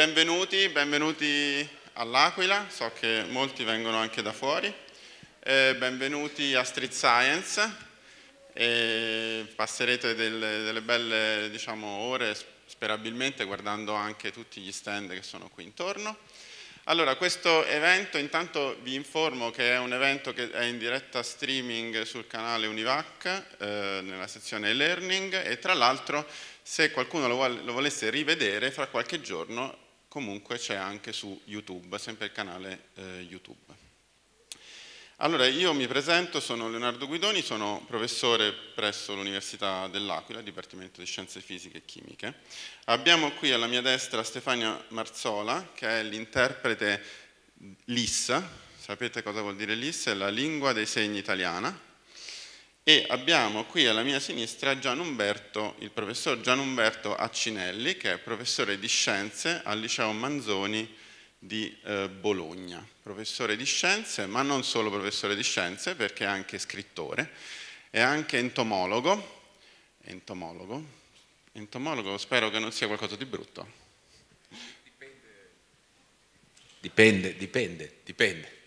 Benvenuti, benvenuti all'Aquila, so che molti vengono anche da fuori, eh, benvenuti a Street Science, e passerete delle, delle belle diciamo, ore sperabilmente guardando anche tutti gli stand che sono qui intorno. Allora, questo evento, intanto vi informo che è un evento che è in diretta streaming sul canale Univac, eh, nella sezione e-learning, e tra l'altro se qualcuno lo, lo, volesse rivedere, fra qualche giorno comunque c'è anche su YouTube, sempre il canale eh, YouTube. Allora, io mi presento, sono Leonardo Guidoni, sono professore presso l'Università dell'Aquila, Dipartimento di Scienze Fisiche e Chimiche. Abbiamo qui alla mia destra Stefania Marzola, che è l'interprete LIS, sapete cosa vuol dire LIS? È la lingua dei segni italiana, e abbiamo qui alla mia sinistra Gian Umberto, il professor Gian Umberto Accinelli, che è professore di scienze al liceo Manzoni di eh, Bologna. Professore di scienze, ma non solo professore di scienze, perché è anche scrittore, è anche entomologo. Entomologo? Entomologo spero che non sia qualcosa di brutto. Dipende, dipende, dipende.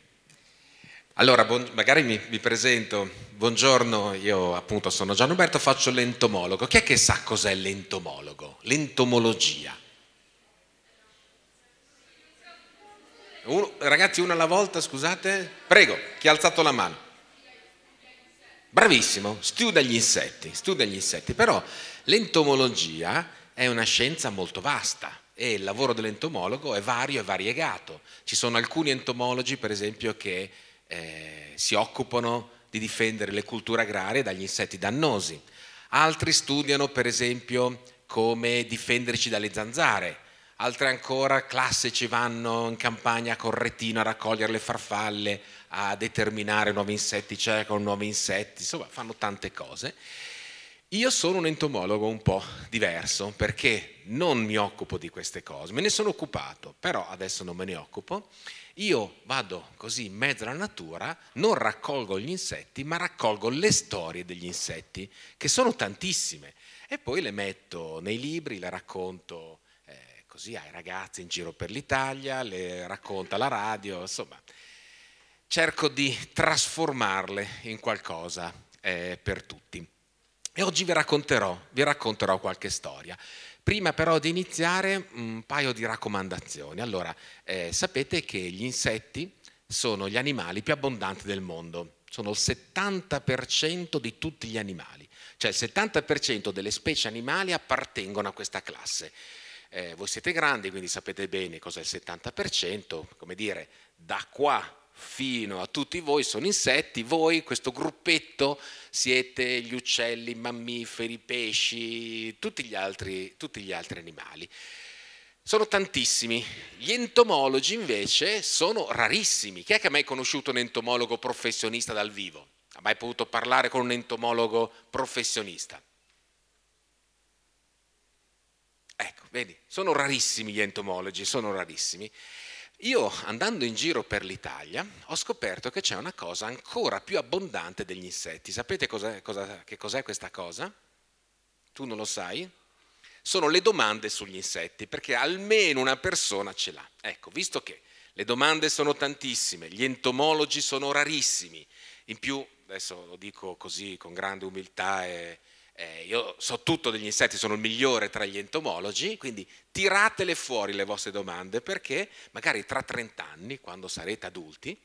Allora, magari mi, mi presento buongiorno, io appunto sono Gianluberto, faccio l'entomologo. Chi è che sa cos'è l'entomologo? L'entomologia. Un, ragazzi, una alla volta, scusate. Prego, chi ha alzato la mano? Bravissimo, studia gli insetti, studia gli insetti. Però l'entomologia è una scienza molto vasta e il lavoro dell'entomologo è vario e variegato. Ci sono alcuni entomologi, per esempio, che eh, si occupano di difendere le culture agrarie dagli insetti dannosi. Altri studiano per esempio come difenderci dalle zanzare, altri ancora classici vanno in campagna con retino a raccogliere le farfalle, a determinare nuovi insetti, con nuovi insetti, insomma fanno tante cose. Io sono un entomologo un po' diverso perché non mi occupo di queste cose, me ne sono occupato, però adesso non me ne occupo io vado così in mezzo alla natura, non raccolgo gli insetti, ma raccolgo le storie degli insetti, che sono tantissime, e poi le metto nei libri, le racconto eh, così ai ragazzi in giro per l'Italia, le racconto alla radio, insomma, cerco di trasformarle in qualcosa eh, per tutti. E oggi vi racconterò, vi racconterò qualche storia. Prima però di iniziare un paio di raccomandazioni. Allora, eh, sapete che gli insetti sono gli animali più abbondanti del mondo, sono il 70% di tutti gli animali, cioè il 70% delle specie animali appartengono a questa classe. Eh, voi siete grandi, quindi sapete bene cos'è il 70%, come dire, da qua fino a tutti voi sono insetti, voi, questo gruppetto, siete gli uccelli, i mammiferi, i pesci, tutti gli, altri, tutti gli altri animali. Sono tantissimi. Gli entomologi invece sono rarissimi. Chi è che ha mai conosciuto un entomologo professionista dal vivo? Ha mai potuto parlare con un entomologo professionista? Ecco, vedi, sono rarissimi gli entomologi, sono rarissimi. Io andando in giro per l'Italia ho scoperto che c'è una cosa ancora più abbondante degli insetti. Sapete cos'è, cosa, che cos'è questa cosa? Tu non lo sai? Sono le domande sugli insetti, perché almeno una persona ce l'ha. Ecco, visto che le domande sono tantissime, gli entomologi sono rarissimi, in più, adesso lo dico così con grande umiltà e eh, io so tutto degli insetti, sono il migliore tra gli entomologi, quindi tiratele fuori le vostre domande perché magari tra 30 anni, quando sarete adulti,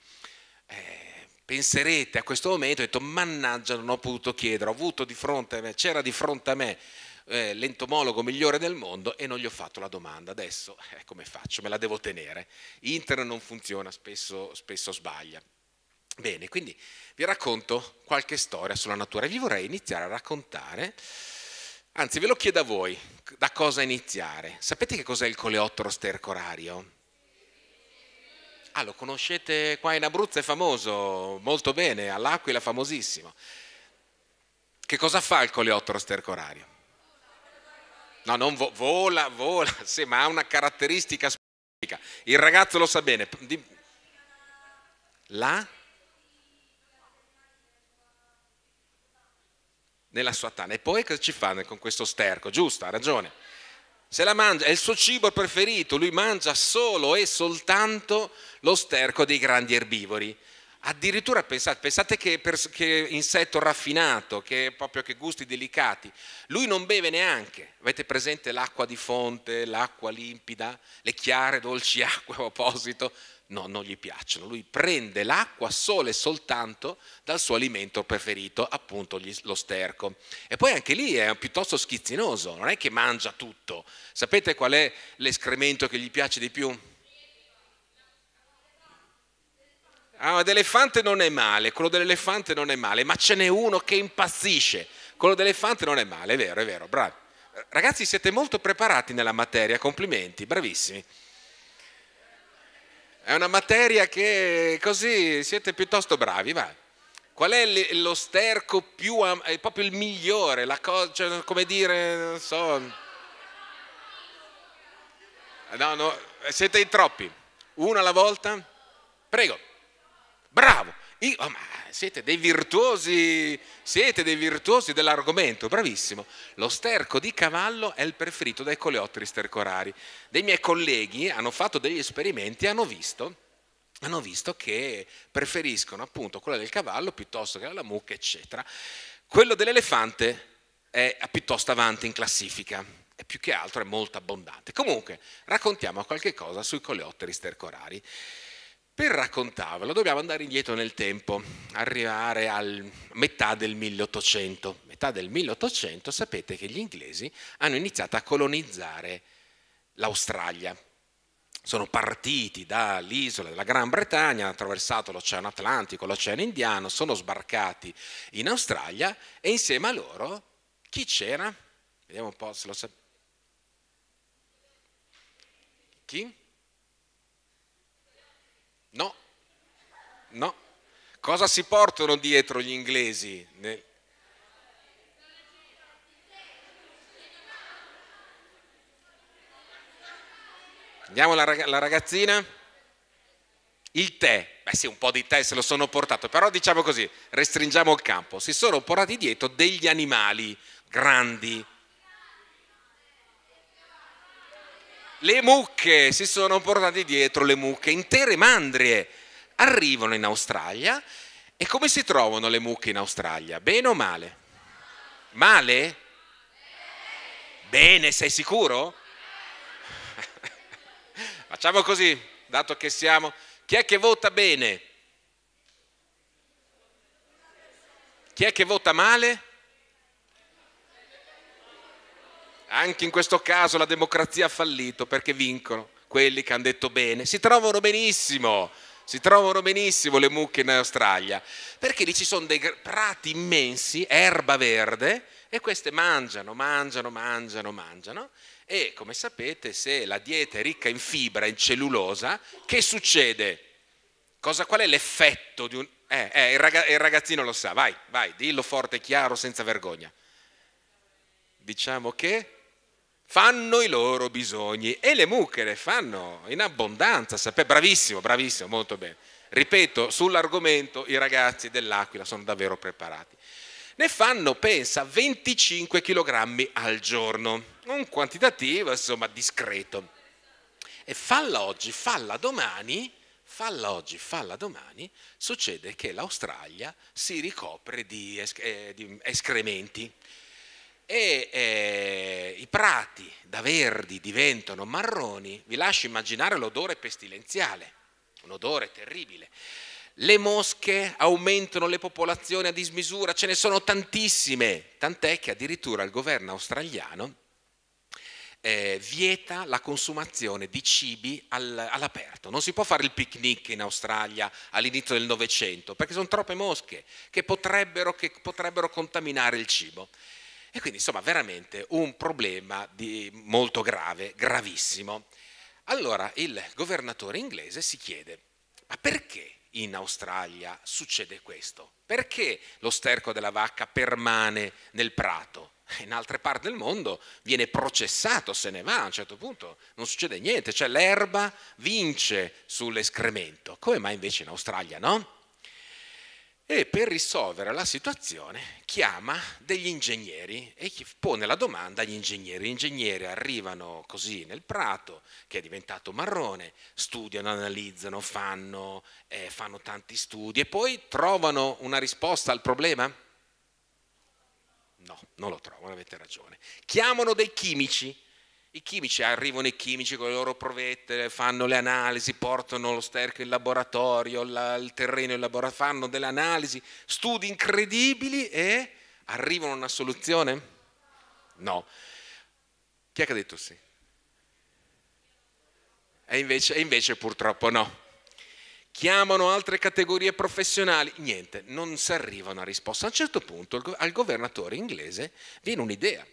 eh, penserete a questo momento, ho detto mannaggia non ho potuto chiedere, ho avuto di fronte a me, c'era di fronte a me eh, l'entomologo migliore del mondo e non gli ho fatto la domanda, adesso eh, come faccio? Me la devo tenere. Internet non funziona, spesso, spesso sbaglia. Bene, quindi vi racconto qualche storia sulla natura e vi vorrei iniziare a raccontare, anzi ve lo chiedo a voi, da cosa iniziare. Sapete che cos'è il coleottero stercorario? Ah, lo conoscete qua in Abruzzo, è famoso, molto bene, all'Aquila famosissimo. Che cosa fa il coleottero stercorario? No, non vo vola, vola, sì, ma ha una caratteristica specifica. Il ragazzo lo sa bene. La? nella sua tana. E poi cosa ci fa con questo sterco? Giusto, ha ragione. Se la mangia, è il suo cibo preferito, lui mangia solo e soltanto lo sterco dei grandi erbivori. Addirittura pensate, pensate che, che, insetto raffinato, che proprio che gusti delicati. Lui non beve neanche. Avete presente l'acqua di fonte, l'acqua limpida, le chiare dolci acque a proposito? no, non gli piacciono. Lui prende l'acqua solo e soltanto dal suo alimento preferito, appunto gli, lo sterco. E poi anche lì è piuttosto schizzinoso, non è che mangia tutto. Sapete qual è l'escremento che gli piace di più? Ah, d'elefante non è male, quello dell'elefante non è male, ma ce n'è uno che impazzisce. Quello dell'elefante non è male, è vero, è vero, bravi. Ragazzi, siete molto preparati nella materia, complimenti, bravissimi. È una materia che così siete piuttosto bravi, vai. Qual è lo sterco più, è proprio il migliore, la cosa, cioè, come dire, non so... No, no, siete in troppi. Uno alla volta? Prego. Bravo. Io, oh, ma siete dei virtuosi, siete dei virtuosi dell'argomento, bravissimo. Lo sterco di cavallo è il preferito dai coleotteri stercorari. Dei miei colleghi hanno fatto degli esperimenti e hanno visto, hanno visto che preferiscono appunto quello del cavallo piuttosto che la mucca, eccetera. Quello dell'elefante è piuttosto avanti in classifica e più che altro è molto abbondante. Comunque, raccontiamo qualche cosa sui coleotteri stercorari. Per raccontarvelo dobbiamo andare indietro nel tempo, arrivare a metà del 1800. Metà del 1800 sapete che gli inglesi hanno iniziato a colonizzare l'Australia. Sono partiti dall'isola della Gran Bretagna, hanno attraversato l'Oceano Atlantico, l'Oceano Indiano, sono sbarcati in Australia e insieme a loro chi c'era? Vediamo un po' se lo sapete. Chi? No, no. Cosa si portano dietro gli inglesi? Andiamo la, ragazzina. Il tè, beh sì, un po' di tè se lo sono portato, però diciamo così, restringiamo il campo. Si sono portati dietro degli animali grandi, Le mucche si sono portate dietro le mucche, intere mandrie arrivano in Australia e come si trovano le mucche in Australia? Bene o male? Male? Bene, sei sicuro? Facciamo così, dato che siamo. Chi è che vota bene? Chi è che vota male? Anche in questo caso la democrazia ha fallito perché vincono quelli che hanno detto bene. Si trovano benissimo, si trovano benissimo le mucche in Australia, perché lì ci sono dei prati immensi, erba verde, e queste mangiano, mangiano, mangiano, mangiano. E come sapete, se la dieta è ricca in fibra, in cellulosa, che succede? Cosa, qual è l'effetto di un... Eh, eh, il, raga, il ragazzino lo sa, vai, vai, dillo forte e chiaro senza vergogna. Diciamo che fanno i loro bisogni e le mucche le fanno in abbondanza, sapete? bravissimo, bravissimo, molto bene. Ripeto, sull'argomento i ragazzi dell'Aquila sono davvero preparati. Ne fanno, pensa, 25 kg al giorno, un quantitativo insomma discreto. E falla oggi, falla domani, falla oggi, falla domani, succede che l'Australia si ricopre di, es- eh, di escrementi e eh, i prati da verdi diventano marroni, vi lascio immaginare l'odore pestilenziale, un odore terribile. Le mosche aumentano le popolazioni a dismisura, ce ne sono tantissime, tant'è che addirittura il governo australiano eh, vieta la consumazione di cibi al, all'aperto. Non si può fare il picnic in Australia all'inizio del Novecento perché sono troppe mosche che potrebbero, che potrebbero contaminare il cibo. E quindi insomma veramente un problema di, molto grave, gravissimo. Allora il governatore inglese si chiede, ma perché in Australia succede questo? Perché lo sterco della vacca permane nel prato? In altre parti del mondo viene processato, se ne va a un certo punto, non succede niente, cioè l'erba vince sull'escremento. Come mai invece in Australia no? e per risolvere la situazione chiama degli ingegneri e pone la domanda agli ingegneri. Gli ingegneri arrivano così nel prato che è diventato marrone, studiano, analizzano, fanno, eh, fanno tanti studi e poi trovano una risposta al problema? No, non lo trovano, avete ragione. Chiamano dei chimici i chimici, arrivano i chimici con le loro provette, fanno le analisi, portano lo sterco in laboratorio, la, il terreno in laboratorio, fanno delle analisi, studi incredibili e arrivano a una soluzione? No. Chi è che ha detto sì? E invece, e invece purtroppo no. Chiamano altre categorie professionali, niente, non si arriva a una risposta. A un certo punto al governatore inglese viene un'idea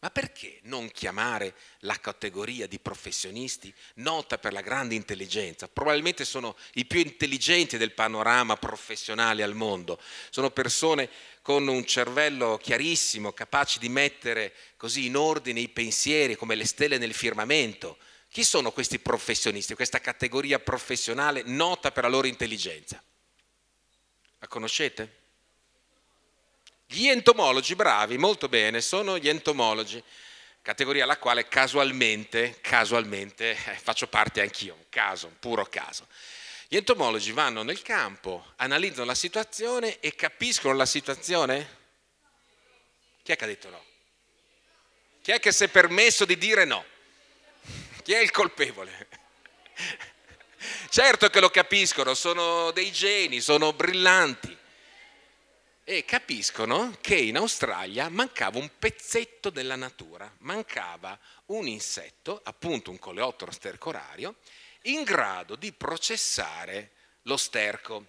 ma perché non chiamare la categoria di professionisti nota per la grande intelligenza? Probabilmente sono i più intelligenti del panorama professionale al mondo. Sono persone con un cervello chiarissimo, capaci di mettere così in ordine i pensieri come le stelle nel firmamento. Chi sono questi professionisti, questa categoria professionale nota per la loro intelligenza? La conoscete? Gli entomologi bravi, molto bene, sono gli entomologi, categoria alla quale casualmente, casualmente eh, faccio parte anch'io, un caso, un puro caso. Gli entomologi vanno nel campo, analizzano la situazione e capiscono la situazione? Chi è che ha detto no? Chi è che si è permesso di dire no? Chi è il colpevole? Certo che lo capiscono, sono dei geni, sono brillanti, e capiscono che in Australia mancava un pezzetto della natura, mancava un insetto, appunto un coleottero stercorario, in grado di processare lo sterco.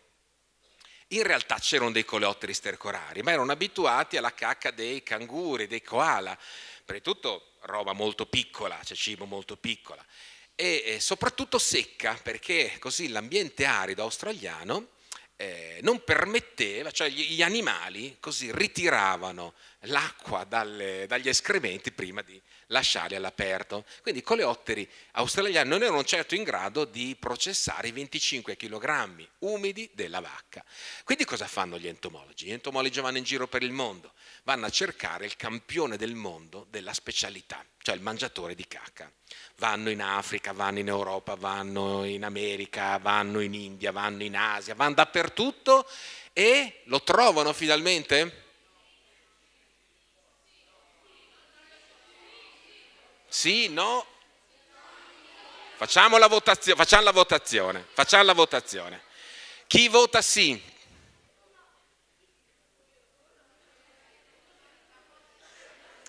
In realtà c'erano dei coleotteri stercorari, ma erano abituati alla cacca dei canguri, dei koala, per tutto roba molto piccola, cioè cibo molto piccola, e soprattutto secca, perché così l'ambiente arido australiano eh, non permetteva, cioè gli, gli animali così ritiravano l'acqua dalle, dagli escrementi prima di lasciarli all'aperto. Quindi i coleotteri australiani non erano certo in grado di processare i 25 kg umidi della vacca. Quindi cosa fanno gli entomologi? Gli entomologi vanno in giro per il mondo, vanno a cercare il campione del mondo della specialità, cioè il mangiatore di cacca. Vanno in Africa, vanno in Europa, vanno in America, vanno in India, vanno in Asia, vanno dappertutto e lo trovano finalmente? Sì, no? Facciamo la, votazio- facciamo la votazione. Facciamo la votazione. Chi vota sì?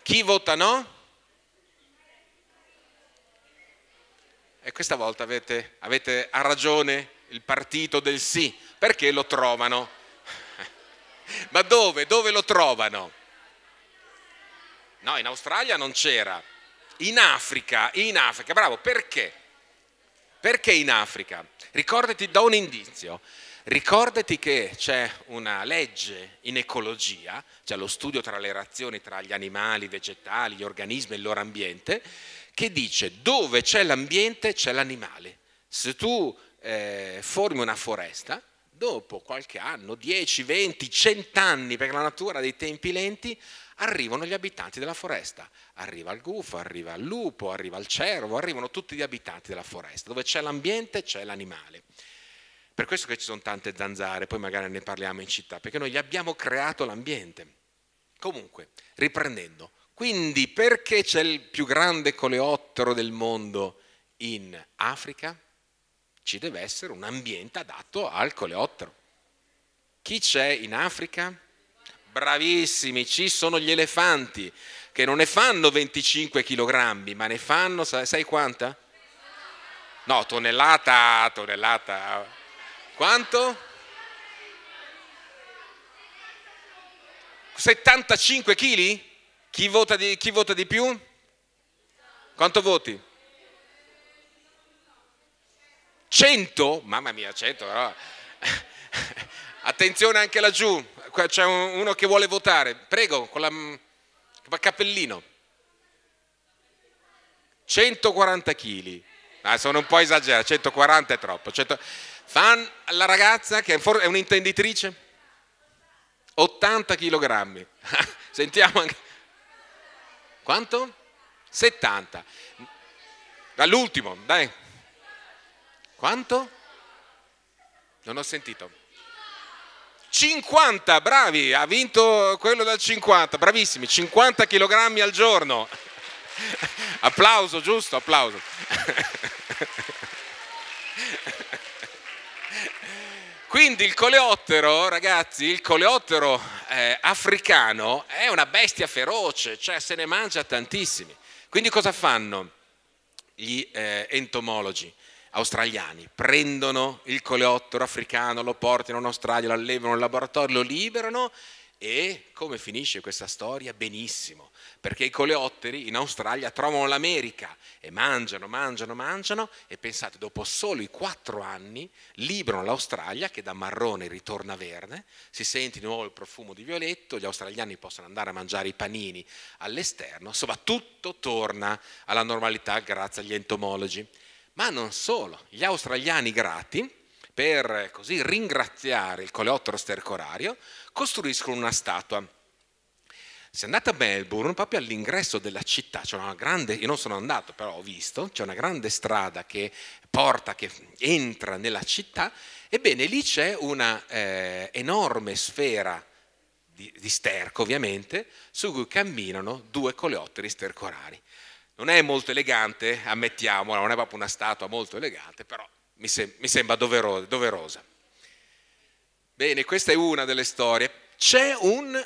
Chi vota no? E questa volta avete, avete a ragione il partito del sì, perché lo trovano. Ma dove? Dove lo trovano? No, in Australia non c'era, in Africa, in Africa, bravo, perché? Perché in Africa? Ricordati, da un indizio, ricordati che c'è una legge in ecologia, cioè lo studio tra le relazioni tra gli animali, i vegetali, gli organismi e il loro ambiente, che dice dove c'è l'ambiente c'è l'animale. Se tu eh, formi una foresta, dopo qualche anno, 10, 20, 100 anni, perché la natura ha dei tempi lenti, arrivano gli abitanti della foresta, Arriva il gufo, arriva il lupo, arriva il cervo, arrivano tutti gli abitanti della foresta. Dove c'è l'ambiente c'è l'animale. Per questo che ci sono tante zanzare, poi magari ne parliamo in città, perché noi gli abbiamo creato l'ambiente. Comunque, riprendendo, quindi perché c'è il più grande coleottero del mondo in Africa? Ci deve essere un ambiente adatto al coleottero. Chi c'è in Africa? Bravissimi, ci sono gli elefanti che non ne fanno 25 kg, ma ne fanno, sai, sai quanta? No, tonnellata, tonnellata. Quanto? 75 kg? Chi vota di, chi vota di più? Quanto voti? 100? Mamma mia, 100 però. Attenzione anche laggiù, c'è uno che vuole votare. Prego, con la cappellino. 140 kg. Ah, sono un po' esagerato, 140 è troppo. 100... Fan la ragazza che è un'intenditrice? 80 kg. Sentiamo anche... Quanto? 70. All'ultimo, dai. Quanto? Non ho sentito. 50, bravi, ha vinto quello dal 50, bravissimi, 50 kg al giorno. Applauso, giusto? Applauso. Quindi il coleottero, ragazzi, il coleottero eh, africano è una bestia feroce, cioè se ne mangia tantissimi. Quindi cosa fanno gli eh, entomologi? australiani prendono il coleottero africano, lo portano in Australia, lo allevano in laboratorio, lo liberano e come finisce questa storia? Benissimo, perché i coleotteri in Australia trovano l'America e mangiano, mangiano, mangiano e pensate, dopo soli i quattro anni liberano l'Australia che da marrone ritorna verde, si sente di nuovo il profumo di violetto, gli australiani possono andare a mangiare i panini all'esterno, insomma tutto torna alla normalità grazie agli entomologi. Ma non solo, gli australiani grati, per eh, così ringraziare il coleottero stercorario, costruiscono una statua. Se andate a Melbourne, proprio all'ingresso della città, c'è una grande, io non sono andato però ho visto, c'è una grande strada che porta, che entra nella città, ebbene lì c'è una eh, enorme sfera di, di sterco ovviamente, su cui camminano due coleotteri stercorari. Non è molto elegante, ammettiamola, non è proprio una statua molto elegante, però mi, sem- mi sembra dovero- doverosa. Bene, questa è una delle storie. C'è un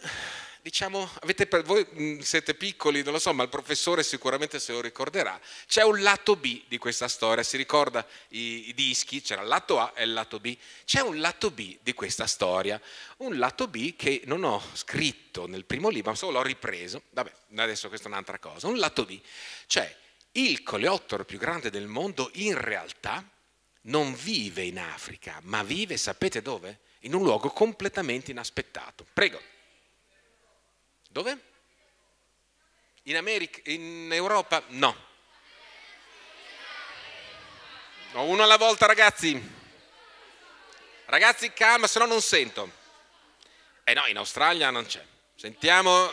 diciamo, avete, voi siete piccoli, non lo so, ma il professore sicuramente se lo ricorderà, c'è un lato B di questa storia, si ricorda i, i dischi, c'era il lato A e il lato B, c'è un lato B di questa storia, un lato B che non ho scritto nel primo libro, ma solo l'ho ripreso, vabbè, adesso questa è un'altra cosa, un lato B, cioè il coleottero più grande del mondo in realtà non vive in Africa, ma vive, sapete dove? In un luogo completamente inaspettato. Prego. Dove? In, America, in Europa? No. No, uno alla volta, ragazzi. Ragazzi, calma, se no non sento. Eh no, in Australia non c'è. Sentiamo.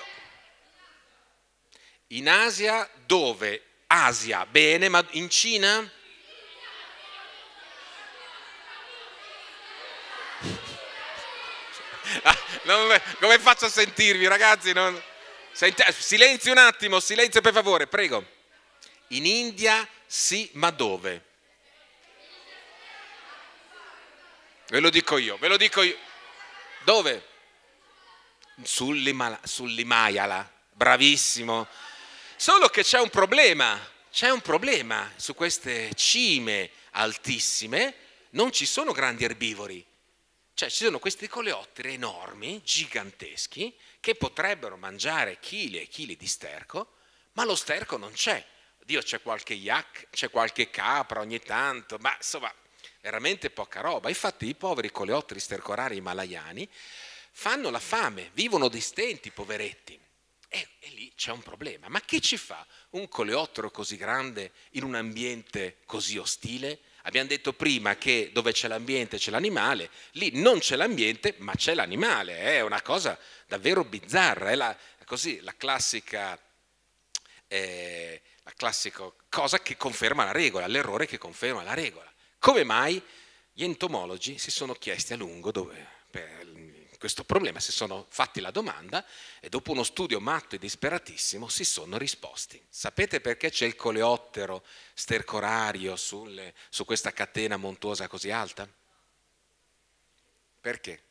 In Asia dove? Asia, bene, ma in Cina? Ah, non, come faccio a sentirvi ragazzi? Non... Senti... silenzio un attimo, silenzio per favore, prego. In India sì, ma dove? Ve lo dico io, ve lo dico io. Dove? Sull'Himalaya, sull bravissimo. Solo che c'è un problema, c'è un problema su queste cime altissime, non ci sono grandi erbivori. Cioè ci sono questi coleotteri enormi, giganteschi, che potrebbero mangiare chili e chili di sterco, ma lo sterco non c'è. Dio c'è qualche yak, c'è qualche capra ogni tanto, ma insomma veramente poca roba. Infatti i poveri coleotteri stercorari himalayani fanno la fame, vivono di stenti, poveretti. E, e, lì c'è un problema. Ma che ci fa un coleottero così grande in un ambiente così ostile? Abbiamo detto prima che dove c'è l'ambiente c'è l'animale, lì non c'è l'ambiente ma c'è l'animale, è una cosa davvero bizzarra, è la, così, la classica... Eh, la classica cosa che conferma la regola, l'errore che conferma la regola. Come mai gli entomologi si sono chiesti a lungo dove, per, questo problema, si sono fatti la domanda e dopo uno studio matto e disperatissimo si sono risposti. Sapete perché c'è il coleottero stercorario sulle, su questa catena montuosa così alta? Perché?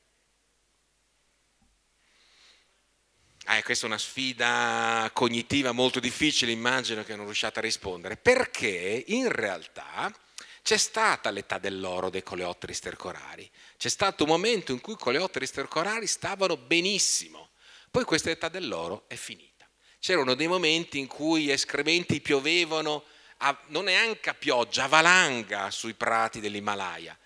Ah, questa è una sfida cognitiva molto difficile, immagino che non riusciate a rispondere, perché in realtà c'è stata l'età dell'oro dei coleotteri stercorari, c'è stato un momento in cui i coleotteri stercorari stavano benissimo, poi questa età dell'oro è finita. C'erano dei momenti in cui gli escrementi piovevano, a, non neanche a pioggia, a valanga sui prati dell'Himalaya.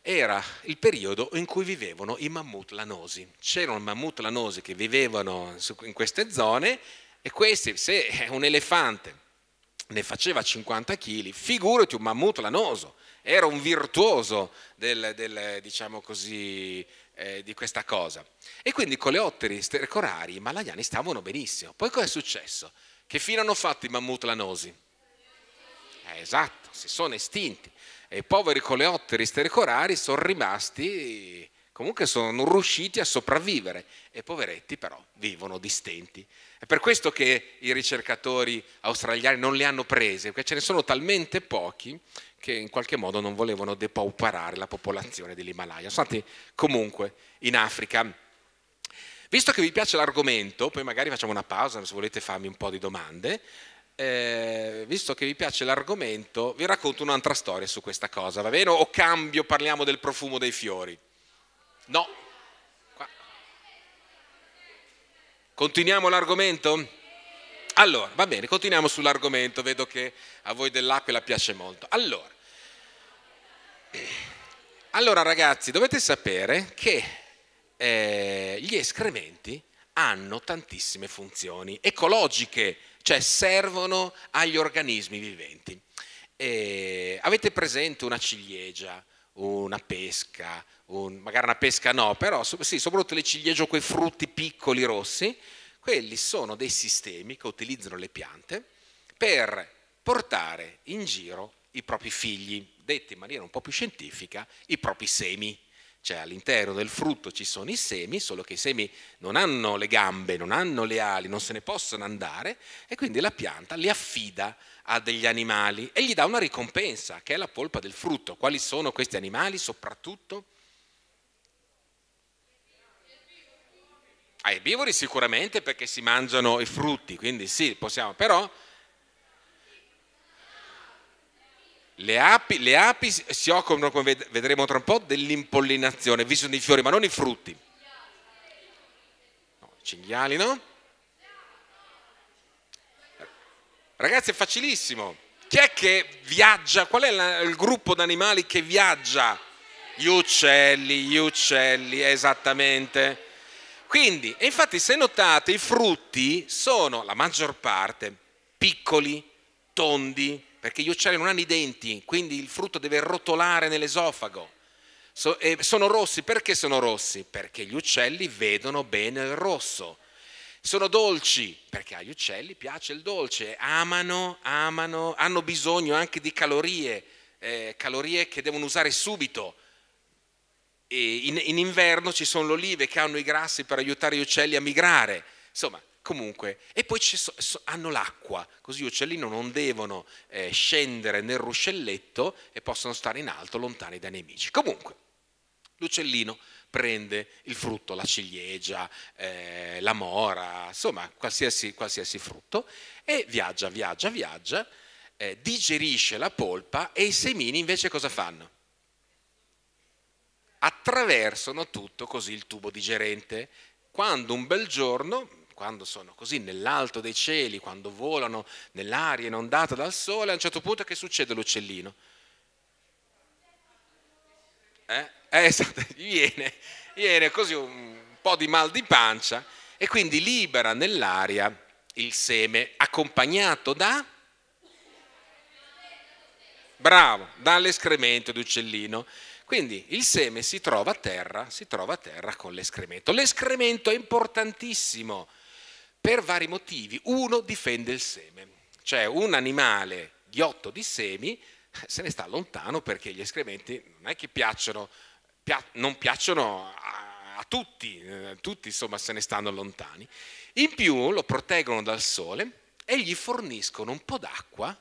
Era il periodo in cui vivevano i mammut lanosi. C'erano mammut lanosi che vivevano in queste zone e questi, se un elefante ne faceva 50 kg, figurati un mammut lanoso, era un virtuoso del, del, diciamo così, eh, di questa cosa. E quindi con le coleotteri stercorari malayani stavano benissimo. Poi cosa è successo? Che fine hanno fatto i mammut lanosi? Eh, esatto, si sono estinti. E i poveri coleotteri stercorari sono rimasti, comunque sono riusciti a sopravvivere. E poveretti però vivono distenti. È per questo che i ricercatori australiani non le hanno prese, perché ce ne sono talmente pochi che in qualche modo non volevano depauperare la popolazione dell'Himalaya. Sono stati comunque in Africa. Visto che vi piace l'argomento, poi magari facciamo una pausa se volete farmi un po' di domande, eh, visto che vi piace l'argomento, vi racconto un'altra storia su questa cosa, va bene? O cambio, parliamo del profumo dei fiori. No, Continuiamo l'argomento? Allora, va bene, continuiamo sull'argomento, vedo che a voi dell'Aquila piace molto. Allora, allora ragazzi, dovete sapere che eh, gli escrementi hanno tantissime funzioni ecologiche, cioè servono agli organismi viventi. Eh, avete presente una ciliegia, una pesca, un, magari una pesca no, però sì, soprattutto le ciliegie o quei frutti piccoli rossi, quelli sono dei sistemi che utilizzano le piante per portare in giro i propri figli, detti in maniera un po' più scientifica, i propri semi. Cioè all'interno del frutto ci sono i semi, solo che i semi non hanno le gambe, non hanno le ali, non se ne possono andare e quindi la pianta li affida a degli animali e gli dà una ricompensa che è la polpa del frutto. Quali sono questi animali? Soprattutto Ai bivori sicuramente perché si mangiano i frutti, quindi sì, possiamo, però le api, le api si occupano, come vedremo tra un po', dell'impollinazione, vi sono i fiori ma non i frutti. No, cinghiali no? Ragazzi è facilissimo. Chi è che viaggia? Qual è il gruppo di animali che viaggia? Gli uccelli, gli uccelli, esattamente quindi, infatti se notate, i frutti sono la maggior parte piccoli, tondi, perché gli uccelli non hanno i denti, quindi il frutto deve rotolare nell'esofago. So, sono rossi, perché sono rossi? Perché gli uccelli vedono bene il rosso. Sono dolci, perché agli uccelli piace il dolce, amano, amano, hanno bisogno anche di calorie, eh, calorie che devono usare subito in, in inverno ci sono le olive che hanno i grassi per aiutare gli uccelli a migrare. Insomma, comunque, e poi so, so, hanno l'acqua, così gli uccellini non devono eh, scendere nel ruscelletto e possono stare in alto lontani dai nemici. Comunque, l'uccellino prende il frutto, la ciliegia, eh, la mora, insomma, qualsiasi, qualsiasi, frutto, e viaggia, viaggia, viaggia, eh, digerisce la polpa e i semini invece cosa fanno? attraversano tutto così il tubo digerente. Quando un bel giorno, quando sono così nell'alto dei cieli, quando volano nell'aria inondata dal sole, a un certo punto che succede l'uccellino? Eh? Eh, esatto, viene, viene così un po' di mal di pancia e quindi libera nell'aria il seme accompagnato da... Bravo, dall'escremento di uccellino. Quindi il seme si trova a terra, si trova a terra con l'escremento. L'escremento è importantissimo per vari motivi. Uno difende il seme, cioè un animale ghiotto di semi eh, se ne sta lontano perché gli escrementi non è che piacciono, pia- non piacciono a, a tutti, eh, tutti insomma se ne stanno lontani. In più lo proteggono dal sole e gli forniscono un po' d'acqua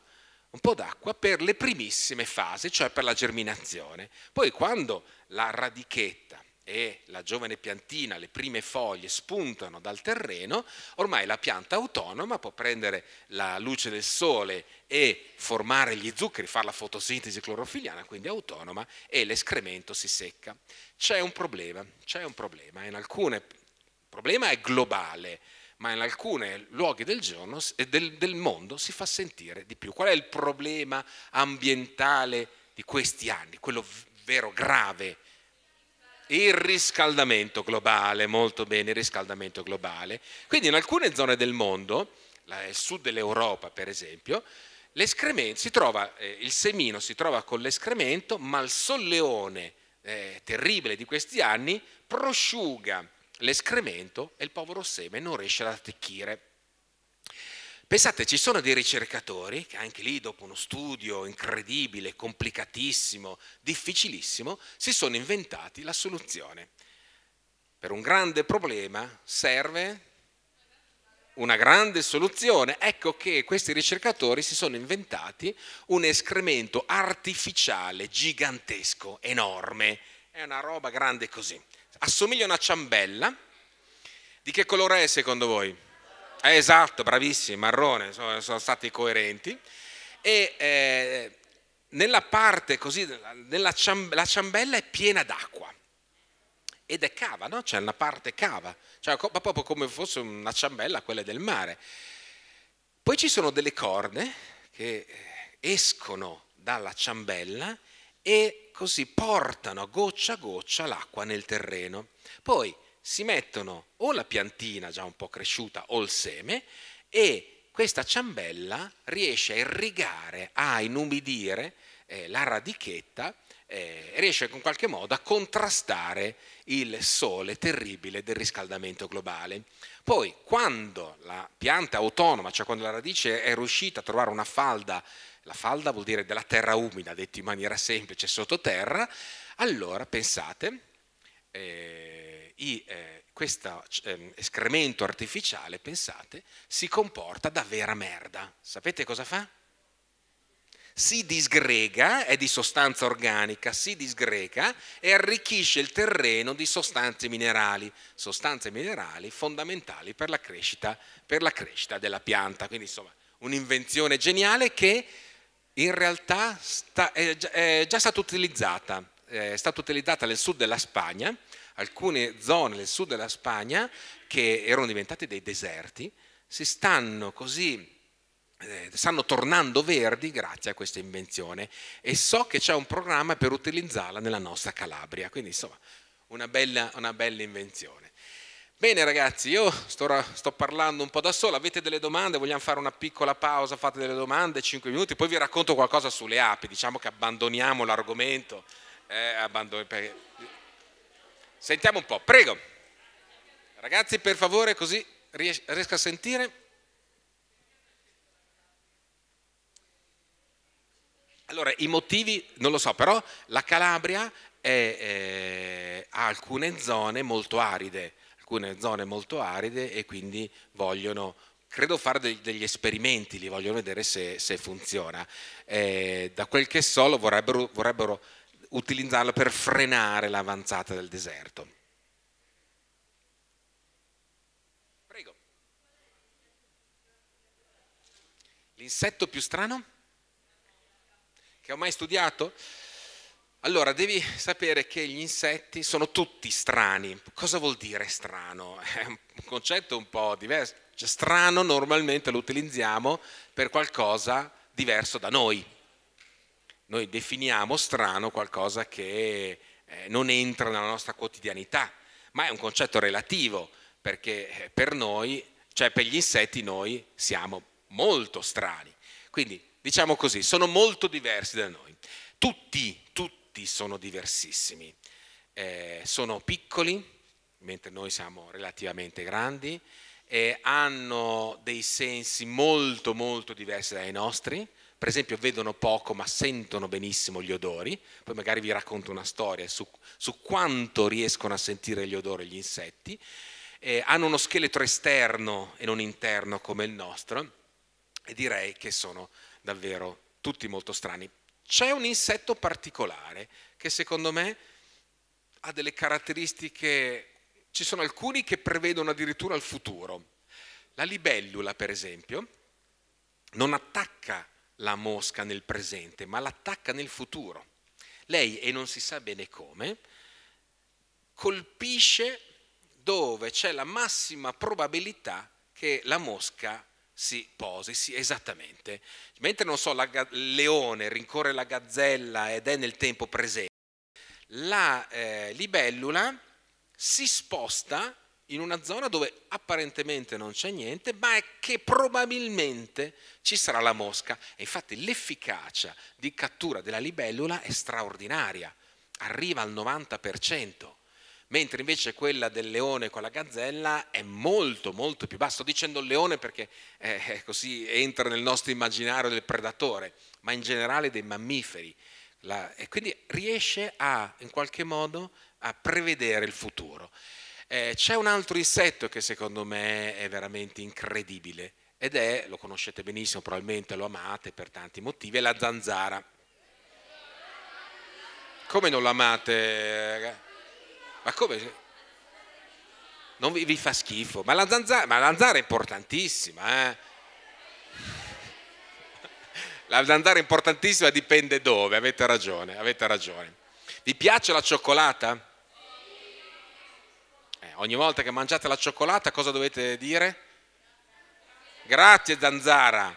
un po' d'acqua per le primissime fasi, cioè per la germinazione. Poi quando la radichetta e la giovane piantina, le prime foglie spuntano dal terreno, ormai la pianta autonoma può prendere la luce del sole e formare gli zuccheri, fare la fotosintesi clorofiliana, quindi autonoma, e l'escremento si secca. C'è un problema, c'è un problema, in alcune... Il problema è globale, ma in alcuni luoghi del, giorno, del, del mondo si fa sentire di più. Qual è il problema ambientale di questi anni? Quello vero grave il riscaldamento globale, molto bene, il riscaldamento globale. Quindi in alcune zone del mondo, il sud dell'Europa per esempio, trova, eh, il semino si trova con l'escremento, ma il solleone eh, terribile di questi anni prosciuga l'escremento e il povero seme non riesce ad attecchire. Pensate, ci sono dei ricercatori che anche lì, dopo uno studio incredibile, complicatissimo, difficilissimo, si sono inventati la soluzione. Per un grande problema serve una grande soluzione. Ecco che questi ricercatori si sono inventati un escremento artificiale gigantesco, enorme. È una roba grande così assomiglia a una ciambella. Di che colore è secondo voi? Eh, esatto, bravissimi, marrone, sono, sono stati coerenti. E eh, nella parte così, nella ciambella, la ciambella è piena d'acqua. Ed è cava, no? C'è una parte cava, cioè proprio come fosse una ciambella, quella del mare. Poi ci sono delle corne che eh, escono dalla ciambella e così portano goccia a goccia l'acqua nel terreno. Poi si mettono o la piantina già un po' cresciuta o il seme e questa ciambella riesce a irrigare, a inumidire eh, la radichetta eh, riesce in qualche modo a contrastare il sole terribile del riscaldamento globale. Poi quando la pianta autonoma, cioè quando la radice è riuscita a trovare una falda la falda vuol dire della terra umida, detto in maniera semplice, sottoterra, allora pensate, eh, i, eh, questo eh, escremento artificiale, pensate, si comporta da vera merda. Sapete cosa fa? Si disgrega, è di sostanza organica, si disgrega e arricchisce il terreno di sostanze minerali, sostanze minerali fondamentali per la crescita, per la crescita della pianta. Quindi insomma un'invenzione geniale che in realtà sta, è, già, è, già stata utilizzata, è stata utilizzata nel sud della Spagna, alcune zone nel sud della Spagna che erano diventate dei deserti, si stanno così eh, stanno tornando verdi grazie a questa invenzione e so che c'è un programma per utilizzarla nella nostra Calabria, quindi insomma una bella, una bella invenzione. Bene ragazzi, io sto, sto, parlando un po' da solo, avete delle domande, vogliamo fare una piccola pausa, fate delle domande, 5 minuti, poi vi racconto qualcosa sulle api, diciamo che abbandoniamo l'argomento. Eh, abbandon Sentiamo un po', prego. Ragazzi per favore così ries riesco a sentire. Allora, i motivi non lo so, però la Calabria è, eh, ha alcune zone molto aride alcune zone molto aride e quindi vogliono credo fare degli esperimenti, li vogliono vedere se, se funziona. Eh, da quel che so lo vorrebbero, vorrebbero utilizzarlo per frenare l'avanzata del deserto. Prego. L'insetto più strano che ho mai studiato? Allora, devi sapere che gli insetti sono tutti strani. Cosa vuol dire strano? È un concetto un po' diverso. Cioè, strano normalmente lo utilizziamo per qualcosa diverso da noi. Noi definiamo strano qualcosa che eh, non entra nella nostra quotidianità, ma è un concetto relativo, perché eh, per noi, cioè per gli insetti, noi siamo molto strani. Quindi, diciamo così, sono molto diversi da noi. Tutti, tutti tutti sono diversissimi. Eh, sono piccoli, mentre noi siamo relativamente grandi, eh, hanno dei sensi molto molto diversi dai nostri, per esempio vedono poco ma sentono benissimo gli odori, poi magari vi racconto una storia su, su quanto riescono a sentire gli odori gli insetti, eh, hanno uno scheletro esterno e non interno come il nostro e direi che sono davvero tutti molto strani. C'è un insetto particolare che secondo me ha delle caratteristiche, ci sono alcuni che prevedono addirittura il futuro. La libellula, per esempio, non attacca la mosca nel presente, ma l'attacca nel futuro. Lei, e non si sa bene come, colpisce dove c'è la massima probabilità che la mosca si posi, sì, esattamente. Mentre non so, il leone rincorre la gazzella ed è nel tempo presente, la eh, libellula si sposta in una zona dove apparentemente non c'è niente, ma è che probabilmente ci sarà la mosca. E infatti l'efficacia di cattura della libellula è straordinaria, arriva al 90% mentre invece quella del leone con la gazzella è molto molto più bassa. Sto dicendo leone perché eh, così entra nel nostro immaginario del predatore, ma in generale dei mammiferi. La, e quindi riesce a, in qualche modo, a prevedere il futuro. Eh, c'è un altro insetto che secondo me è veramente incredibile ed è, lo conoscete benissimo, probabilmente lo amate per tanti motivi, è la zanzara. Come non l'amate? Ma come? Non vi, vi fa schifo. Ma la, zanzara, ma la zanzara è importantissima, eh? La zanzara è importantissima, dipende dove, avete ragione, avete ragione. Vi piace la cioccolata? Eh, ogni volta che mangiate la cioccolata cosa dovete dire? Grazie zanzara.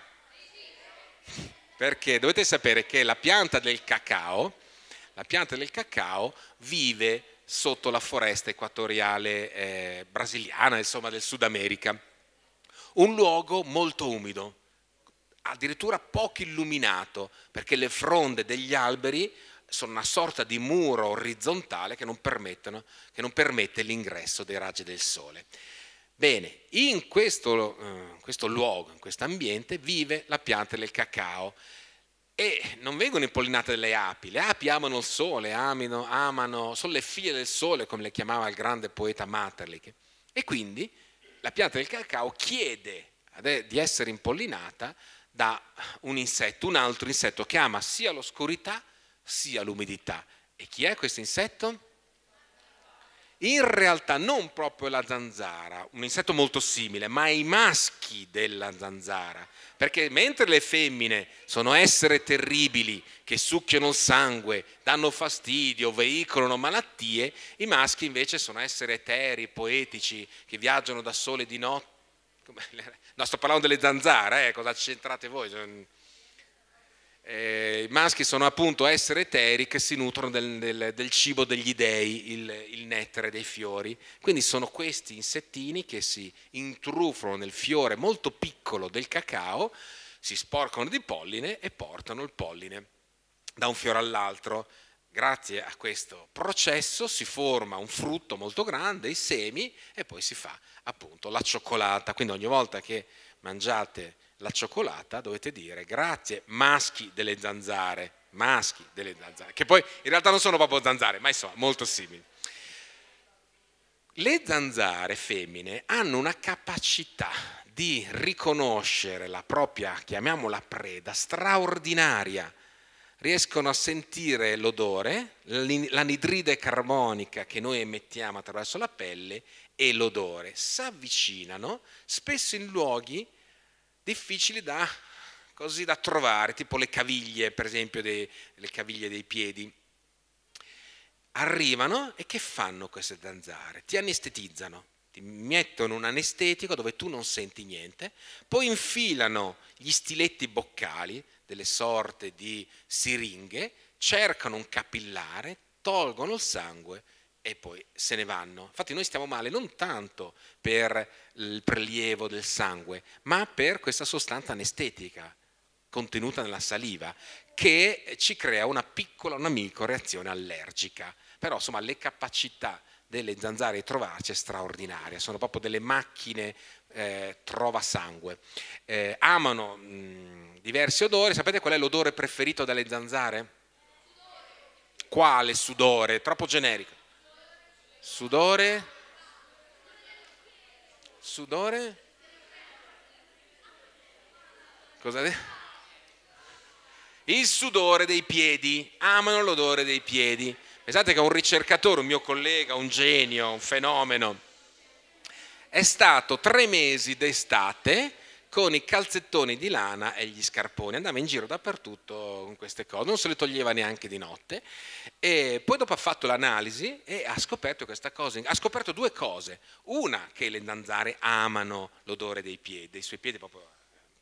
Perché dovete sapere che la pianta del cacao, la pianta del cacao vive sotto la foresta equatoriale eh, brasiliana, insomma del Sud America. Un luogo molto umido, addirittura poco illuminato, perché le fronde degli alberi sono una sorta di muro orizzontale che non, che non permette l'ingresso dei raggi del sole. Bene, in questo, eh, questo luogo, in questo ambiente, vive la pianta del cacao e non vengono impollinate dalle api. Le api amano il sole, amano, amano, sono le figlie del sole, come le chiamava il grande poeta Materlich. E quindi la pianta del cacao chiede di essere impollinata da un insetto, un altro insetto che ama sia l'oscurità sia l'umidità. E chi è questo insetto? in realtà non proprio la zanzara, un insetto molto simile, ma i maschi della zanzara, perché mentre le femmine sono essere terribili che succhiano il sangue, danno fastidio, veicolano malattie, i maschi invece sono essere eteri, poetici, che viaggiano da sole di notte. No, sto parlando delle zanzare, eh, cosa c'entrate voi? Eh, I maschi sono appunto esseri eteri che si nutrono del, del, del cibo degli dei, il, il, nettare dei fiori. Quindi sono questi insettini che si intrufano nel fiore molto piccolo del cacao, si sporcano di polline e portano il polline da un fiore all'altro. Grazie a questo processo si forma un frutto molto grande, i semi, e poi si fa appunto la cioccolata. Quindi ogni volta che mangiate la cioccolata dovete dire grazie maschi delle zanzare, maschi delle zanzare, che poi in realtà non sono proprio zanzare, ma insomma molto simili. Le zanzare femmine hanno una capacità di riconoscere la propria, chiamiamola preda, straordinaria. Riescono a sentire l'odore, l'anidride carbonica che noi emettiamo attraverso la pelle e l'odore. Si avvicinano spesso in luoghi difficili da, così, da trovare, tipo le caviglie, per esempio, dei, le caviglie dei piedi. Arrivano e che fanno queste zanzare? Ti anestetizzano, ti mettono un anestetico dove tu non senti niente, poi infilano gli stiletti boccali, delle sorte di siringhe, cercano un capillare, tolgono il sangue e poi se ne vanno. Infatti noi stiamo male non tanto per il prelievo del sangue, ma per questa sostanza anestetica contenuta nella saliva che ci crea una piccola, una microreazione allergica. Però insomma le capacità delle zanzare di trovarci è straordinaria, sono proprio delle macchine eh, trova sangue. Eh, amano mh, diversi odori, sapete qual è l'odore preferito dalle zanzare? Quale sudore? Troppo generico sudore, sudore, cosa de- il sudore dei piedi, amano l'odore dei piedi. Pensate che un ricercatore, un mio collega, un genio, un fenomeno, è stato tre mesi d'estate con i calzettoni di lana e gli scarponi, andava in giro dappertutto con queste cose, non se le toglieva neanche di notte e poi dopo ha fatto l'analisi e ha scoperto questa cosa, ha scoperto due cose, una che le danzare amano l'odore dei piedi, i suoi piedi proprio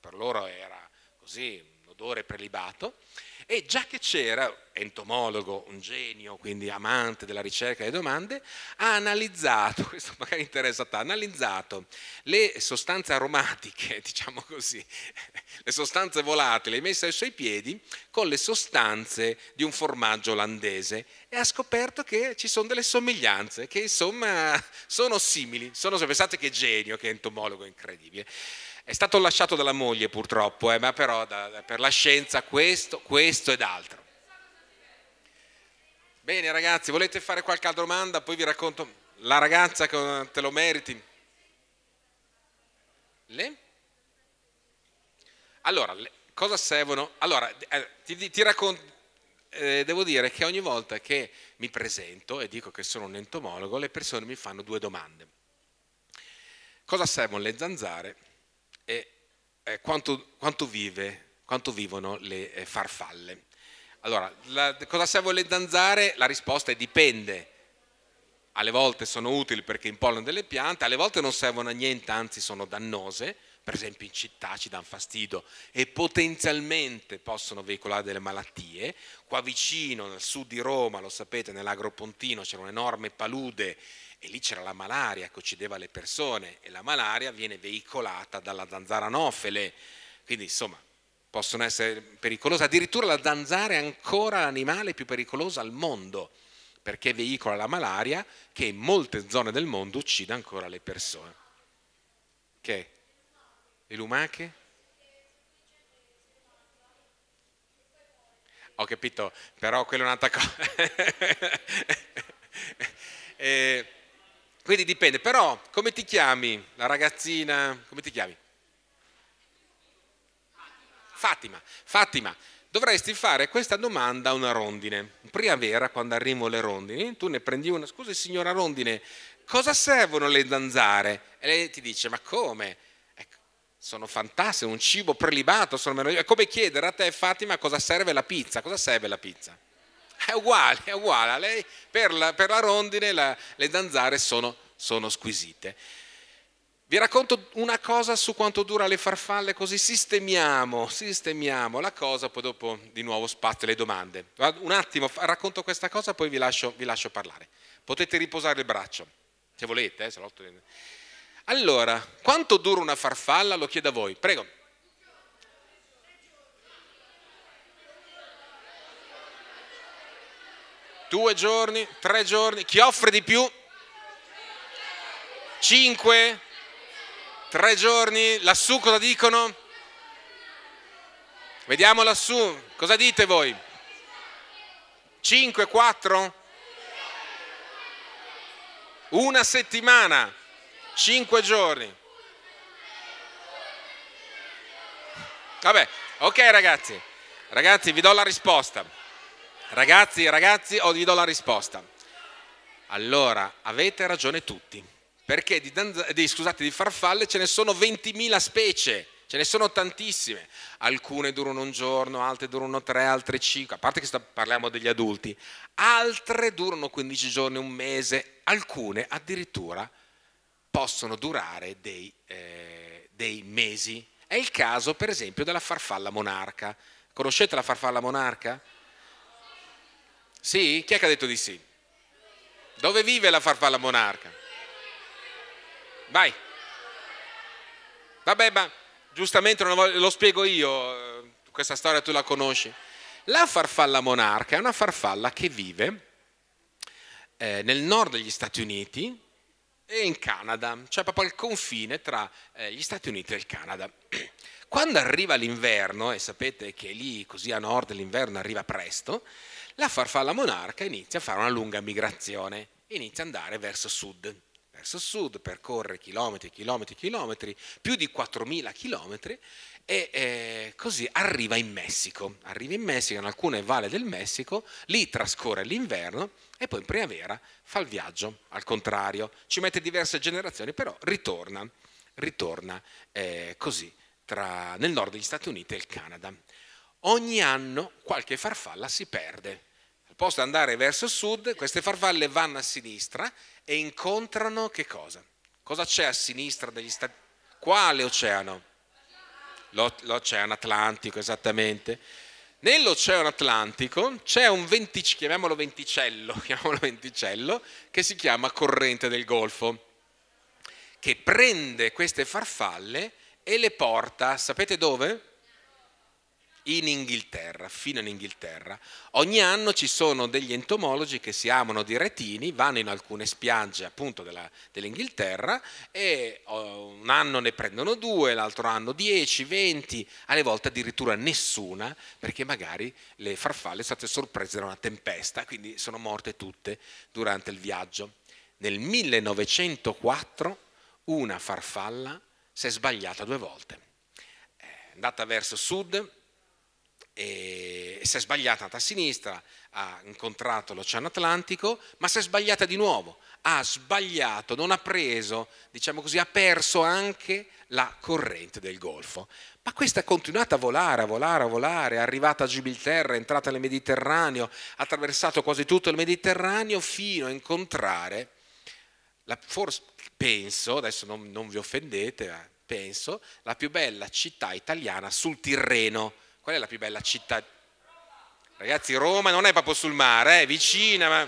per loro era così un odore prelibato e già che c'era, entomologo, un genio, quindi amante della ricerca e delle domande, ha analizzato, questo magari interessa ha analizzato le sostanze aromatiche, diciamo così, le sostanze volatili messe ai suoi piedi con le sostanze di un formaggio olandese e ha scoperto che ci sono delle somiglianze, che insomma sono simili, sono, pensate che genio, che entomologo incredibile. È stato lasciato dalla moglie purtroppo, eh, ma però da, da, per la scienza questo, questo ed altro. Bene ragazzi, volete fare qualche altra domanda? Poi vi racconto la ragazza che te lo meriti. Le? Allora, le, cosa servono? Allora, eh, ti, ti racconto... Eh, devo dire che ogni volta che mi presento e dico che sono un entomologo, le persone mi fanno due domande. Cosa servono le zanzare eh, quanto, quanto, vive, quanto, vivono le eh, farfalle. Allora, la, cosa servono le zanzare? La risposta è dipende. Alle volte sono utili perché impollano delle piante, alle volte non servono a niente, anzi sono dannose per esempio in città ci danno fastidio e potenzialmente possono veicolare delle malattie. Qua vicino, nel sud di Roma, lo sapete, nell'Agropontino c'era un'enorme palude e lì c'era la malaria che uccideva le persone e la malaria viene veicolata dalla zanzara anofele. Quindi insomma possono essere pericolose. Addirittura la zanzara è ancora l'animale più pericoloso al mondo perché veicola la malaria che in molte zone del mondo uccide ancora le persone. Okay. Le lumache? Ho capito, però quella è un'altra cosa. eh, quindi dipende, però come ti chiami la ragazzina? Come ti chiami? Fatima. Fatima, dovresti fare questa domanda a una rondine. primavera, quando arrivano le rondini, tu ne prendi una. Scusi, signora rondine, cosa servono le zanzare? E lei ti dice, ma come? sono fantastiche, un cibo prelibato, sono meraviglioso. È come chiedere a te, Fatima, cosa serve la pizza. Cosa serve la pizza? È uguale, è uguale. A lei, per la, per la rondine la, le zanzare sono, sono squisite. Vi racconto una cosa su quanto dura le farfalle, così sistemiamo, sistemiamo la cosa, poi dopo di nuovo spazio le domande. Un attimo, racconto questa cosa, poi vi lascio, vi lascio parlare. Potete riposare il braccio, se volete, eh, se allora, quanto dura una farfalla? Lo chiedo a voi. Prego. Due giorni, tre giorni. Chi offre di più? Cinque? Tre giorni? Lassù cosa dicono? Vediamo lassù. Cosa dite voi? Cinque, quattro? Una settimana. 5 giorni. Vabbè, ok ragazzi, ragazzi vi do la risposta. Ragazzi, ragazzi, oh, vi do la risposta. Allora, avete ragione tutti, perché di, di, scusate, di farfalle ce ne sono 20.000 specie, ce ne sono tantissime. Alcune durano un giorno, altre durano tre, altre cinque, a parte che parliamo degli adulti. Altre durano 15 giorni, un mese, alcune addirittura possono durare dei, eh, dei mesi. È il caso, per esempio, della farfalla monarca. Conoscete la farfalla monarca? Sì? Chi è che ha detto di sì? Dove vive la farfalla monarca? Vai. Vabbè, ma giustamente voglio, lo spiego io, eh, questa storia tu la conosci. La farfalla monarca è una farfalla che vive eh, nel nord degli Stati Uniti, e in Canada, cioè proprio al confine tra eh, gli Stati Uniti e il Canada. Quando arriva l'inverno, e sapete che lì così a nord l'inverno arriva presto, la farfalla monarca inizia a fare una lunga migrazione, inizia ad andare verso sud. Verso sud percorre chilometri, chilometri, chilometri, più di 4.000 chilometri e eh, così arriva in Messico, arriva in Messico, in alcune valle del Messico, lì trascorre l'inverno e poi in primavera fa il viaggio, al contrario, ci mette diverse generazioni, però ritorna, ritorna eh, così tra, nel nord degli Stati Uniti e il Canada. Ogni anno qualche farfalla si perde. Al posto di andare verso sud, queste farfalle vanno a sinistra e incontrano che cosa? Cosa c'è a sinistra degli Stati Uniti? Quale oceano? l'Oceano Atlantico esattamente. Nell'Oceano Atlantico c'è un ventic- chiamiamolo venticello, chiamiamolo venticello, che si chiama corrente del Golfo, che prende queste farfalle e le porta, sapete dove? in Inghilterra, fino in Inghilterra. Ogni anno ci sono degli entomologi che si amano di retini, vanno in alcune spiagge appunto dell'Inghilterra e oh, un anno ne prendono due, l'altro anno dieci, venti, alle volte addirittura nessuna, perché magari le farfalle sono state sorprese da una tempesta, quindi sono morte tutte durante il viaggio. Nel 1904 una farfalla si è sbagliata due volte. È andata verso sud, e si è sbagliata, a sinistra, ha incontrato l'Oceano Atlantico, ma si è sbagliata di nuovo, ha sbagliato, non ha preso, diciamo così, ha perso anche la corrente del Golfo. Ma questa è continuata a volare, a volare, a volare, è arrivata a Gibilterra, è entrata nel Mediterraneo, ha attraversato quasi tutto il Mediterraneo fino a incontrare, la, forse penso, adesso non, non vi offendete, eh, penso, la più bella città italiana sul Tirreno Qual è la più bella città? Ragazzi, Roma non è proprio sul mare, eh, è vicina, ma...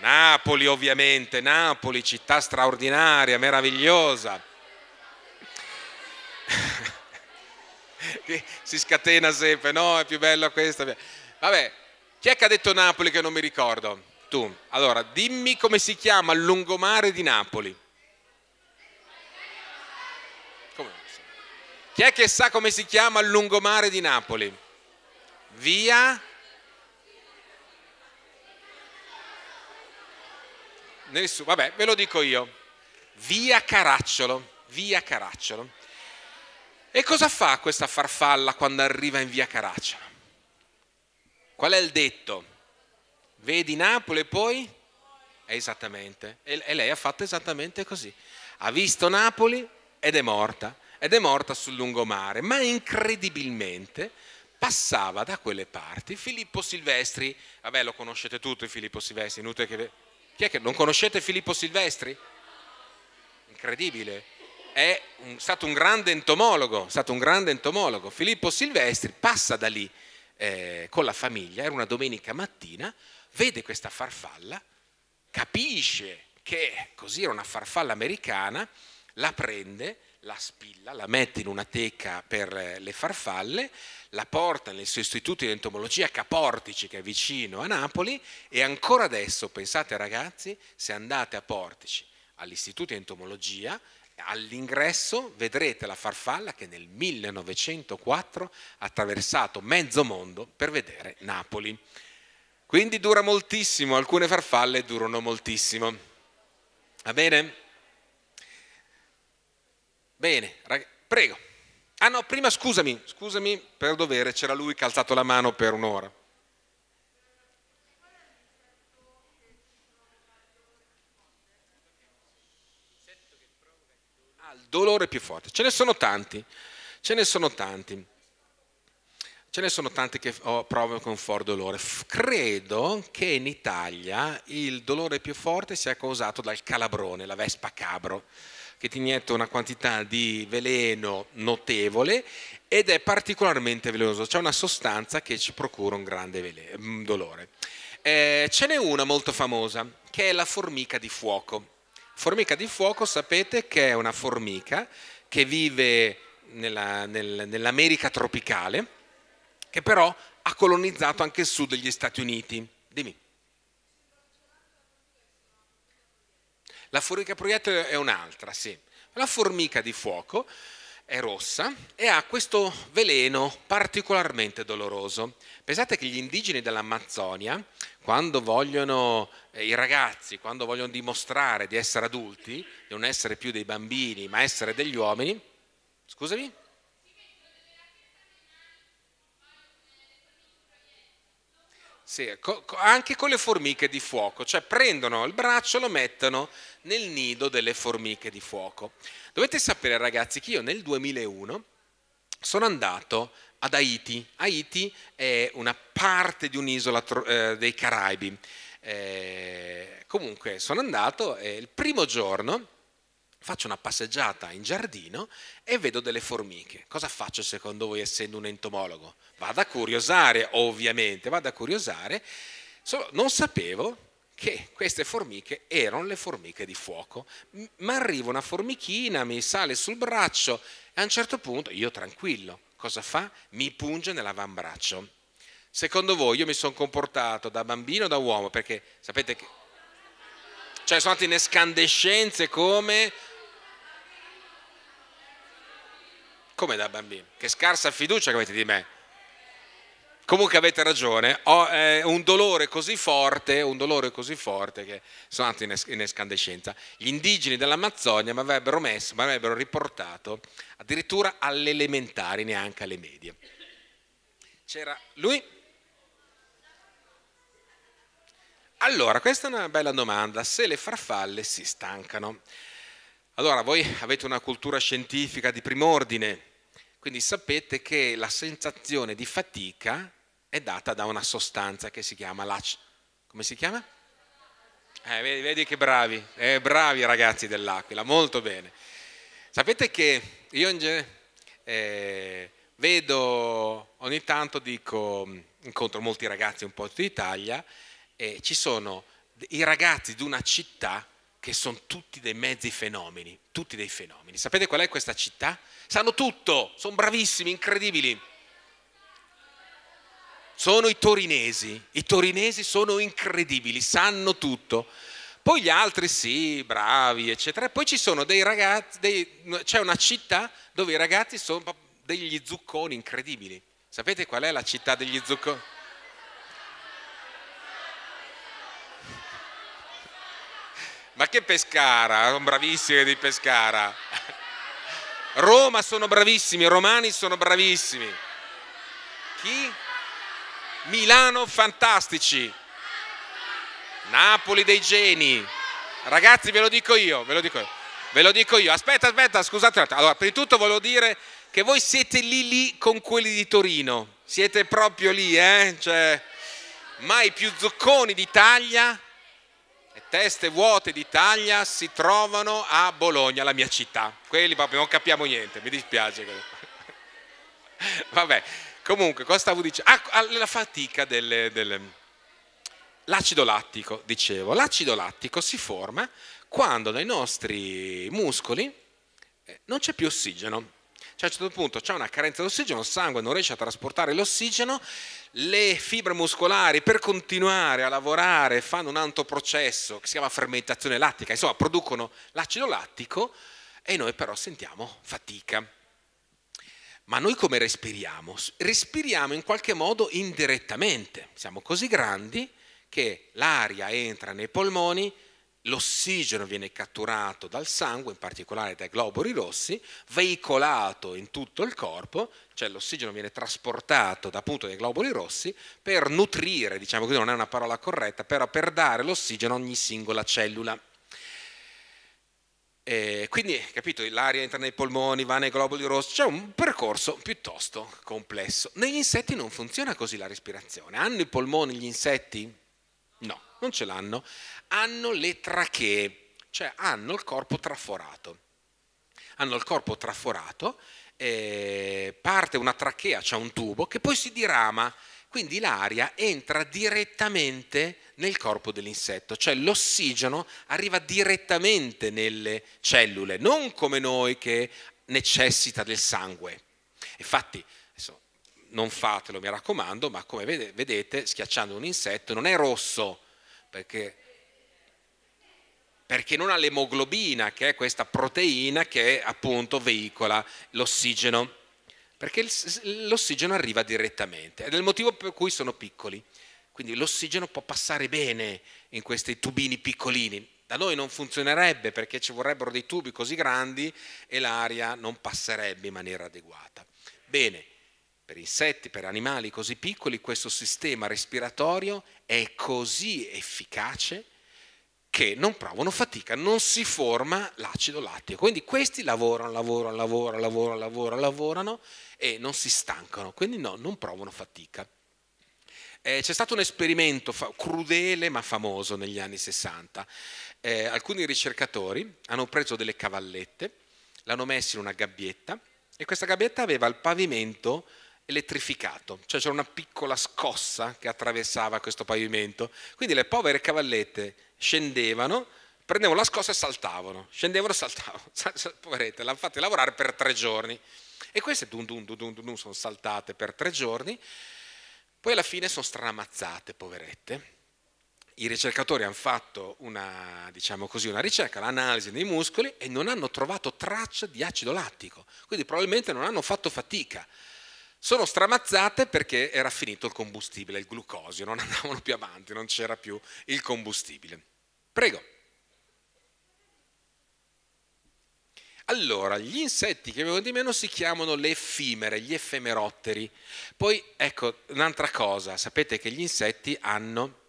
Napoli ovviamente, Napoli, città straordinaria, meravigliosa. si scatena sempre, no, è più bella questa. Vabbè, chi è che ha detto Napoli che non mi ricordo? Tu. Allora, dimmi come si chiama il lungomare di Napoli. Chi è che sa come si chiama il lungomare di Napoli? Via? Nessuno, vabbè, ve lo dico io. Via Caracciolo, via Caracciolo. E cosa fa questa farfalla quando arriva in via Caracciolo? Qual è il detto? Vedi Napoli e poi? È esattamente. E lei ha fatto esattamente così. Ha visto Napoli ed è morta ed è morta sul lungomare, ma incredibilmente passava da quelle parti Filippo Silvestri, vabbè lo conoscete tutti Filippo Silvestri, inutile che... Chi è che non conoscete Filippo Silvestri? Incredibile, è un, stato un grande entomologo, stato un grande entomologo. Filippo Silvestri passa da lì eh, con la famiglia, era una domenica mattina, vede questa farfalla, capisce che così era una farfalla americana, la prende, la spilla, la mette in una teca per le farfalle, la porta nel suo istituto di entomologia Caportici che è vicino a Napoli e ancora adesso, pensate ragazzi, se andate a Portici, all'istituto di entomologia, all'ingresso vedrete la farfalla che nel 1904 ha attraversato mezzo mondo per vedere Napoli. Quindi dura moltissimo, alcune farfalle durano moltissimo. Va bene? Bene, prego. Ah no, prima scusami, scusami per dovere, c'era lui che ha alzato la mano per un'ora. Ah, il dolore più forte. Ce ne sono tanti, ce ne sono tanti. Ce ne sono tanti che provocano forte dolore. Credo che in Italia il dolore più forte sia causato dal calabrone, la vespa cabro che ti inietta una quantità di veleno notevole ed è particolarmente velenoso, c'è una sostanza che ci procura un grande mm, dolore. Eh, ce n'è una molto famosa, che è la formica di fuoco. Formica di fuoco sapete che è una formica che vive nella, nel, nell'America tropicale, che però ha colonizzato anche il sud degli Stati Uniti. Dimmi. La formica proiettile è un'altra, sì. La formica di fuoco è rossa e ha questo veleno particolarmente doloroso. Pensate che gli indigeni dell'Amazzonia, quando vogliono, eh, i ragazzi, quando vogliono dimostrare di essere adulti, di non essere più dei bambini, ma essere degli uomini, scusami? Sì, co- anche con le formiche di fuoco, cioè prendono il braccio, lo mettono nel nido delle formiche di fuoco. Dovete sapere ragazzi che io nel 2001 sono andato ad Haiti. Haiti è una parte di un'isola eh, dei Caraibi. Eh, comunque sono andato e il primo giorno faccio una passeggiata in giardino e vedo delle formiche. Cosa faccio secondo voi essendo un entomologo? Vado a curiosare, ovviamente, vado a curiosare. Solo non sapevo che queste formiche erano le formiche di fuoco. Ma arriva una formichina, mi sale sul braccio e a un certo punto, io tranquillo, cosa fa? Mi punge nell'avambraccio. Secondo voi io mi sono comportato da bambino o da uomo? Perché sapete che... Cioè sono andato in escandescenze come... Come da bambino? Che scarsa fiducia che avete di me. Comunque avete ragione, ho eh, un dolore così forte, un dolore così forte che sono andato in, es- in escandescenza. Gli indigeni dell'Amazzonia mi avrebbero messo, mi avrebbero riportato addirittura alle elementari, neanche alle medie. C'era lui? Allora, questa è una bella domanda, se le farfalle si stancano. Allora, voi avete una cultura scientifica di prim'ordine, quindi sapete che la sensazione di fatica è data da una sostanza che si chiama l'ac... Come si chiama? Eh, vedi, vedi, che bravi, eh, bravi ragazzi dell'Aquila, molto bene. Sapete che io in genere eh, vedo, ogni tanto dico, incontro molti ragazzi un po' d'Italia e ci sono i ragazzi di una città che sono tutti dei mezzi fenomeni, tutti dei fenomeni. Sapete qual è questa città? Sanno tutto, sono bravissimi, incredibili sono i torinesi. I torinesi sono incredibili, sanno tutto. Poi gli altri sì, bravi, eccetera. Poi ci sono dei ragazzi, dei, c'è una città dove i ragazzi sono degli zucconi incredibili. Sapete qual è la città degli zucconi? Ma che Pescara, sono bravissimi di Pescara. Roma sono bravissimi, i romani sono bravissimi. Chi? Milano fantastici, Napoli dei geni. Ragazzi ve lo dico io, ve lo dico io. Ve lo dico io. Aspetta, aspetta, scusate. Allora, prima di tutto volevo dire che voi siete lì lì con quelli di Torino. Siete proprio lì, eh? Cioè, mai più zucconi d'Italia e teste vuote d'Italia si trovano a Bologna, la mia città. Quelli proprio non capiamo niente, mi dispiace. Vabbè, Comunque, cosa stavo dicendo? Ah, ah la fatica delle, delle... L'acido lattico, dicevo, l'acido lattico si forma quando nei nostri muscoli eh, non c'è più ossigeno. Cioè a un certo punto c'è una carenza di ossigeno, il sangue non riesce a trasportare l'ossigeno, le fibre muscolari per continuare a lavorare fanno un altro processo che si chiama fermentazione lattica, insomma producono l'acido lattico e noi però sentiamo fatica. Ma noi come respiriamo? Respiriamo in qualche modo indirettamente. Siamo così grandi che l'aria entra nei polmoni, l'ossigeno viene catturato dal sangue, in particolare dai globuli rossi, veicolato in tutto il corpo, cioè l'ossigeno viene trasportato da appunto dai globuli rossi per nutrire, diciamo così, non è una parola corretta, però per dare l'ossigeno a ogni singola cellula. E quindi, capito, l'aria entra nei polmoni, va nei globuli rossi, c'è un percorso piuttosto complesso. Negli insetti non funziona così la respirazione. Hanno i polmoni gli insetti? No, non ce l'hanno. Hanno le trachee, cioè hanno il corpo traforato. Hanno il corpo traforato, eh, parte una trachea, c'è cioè un tubo, che poi si dirama quindi l'aria entra direttamente nel corpo dell'insetto, cioè l'ossigeno arriva direttamente nelle cellule, non come noi che necessita del sangue. Infatti, non fatelo, mi raccomando, ma come vedete, schiacciando un insetto non è rosso, perché, perché non ha l'emoglobina, che è questa proteina che appunto veicola l'ossigeno perché l'ossigeno arriva direttamente ed è il motivo per cui sono piccoli. Quindi l'ossigeno può passare bene in questi tubini piccolini. Da noi non funzionerebbe perché ci vorrebbero dei tubi così grandi e l'aria non passerebbe in maniera adeguata. Bene, per insetti, per animali così piccoli, questo sistema respiratorio è così efficace che non provano fatica, non si forma l'acido lattico. Quindi questi lavorano, lavorano, lavorano, lavorano, lavorano, lavorano e non si stancano, quindi no, non provano fatica. Eh, c'è stato un esperimento crudele ma famoso negli anni 60. Eh, alcuni ricercatori hanno preso delle cavallette, l'hanno messe in una gabbietta e questa gabbietta aveva il pavimento elettrificato, cioè c'era una piccola scossa che attraversava questo pavimento. Quindi le povere cavallette scendevano, prendevano la scossa e saltavano, scendevano e saltavano. Poverette, l'hanno fatta lavorare per tre giorni. E queste dun dun dun dun dun sono saltate per tre giorni, poi alla fine sono stramazzate, poverette. I ricercatori hanno fatto una, diciamo così, una ricerca, l'analisi dei muscoli e non hanno trovato traccia di acido lattico, quindi probabilmente non hanno fatto fatica. Sono stramazzate perché era finito il combustibile, il glucosio, non andavano più avanti, non c'era più il combustibile. Prego. Allora, gli insetti che vengono di meno si chiamano le effimere, gli effemerotteri. Poi, ecco, un'altra cosa, sapete che gli insetti hanno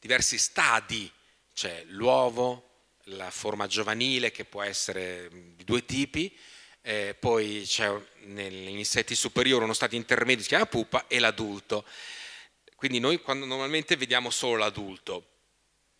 diversi stadi, c'è l'uovo, la forma giovanile che può essere mm, di due tipi, eh, poi c'è negli insetti superiori uno stadio intermedio, che si chiama pupa, e l'adulto. Quindi noi quando normalmente vediamo solo l'adulto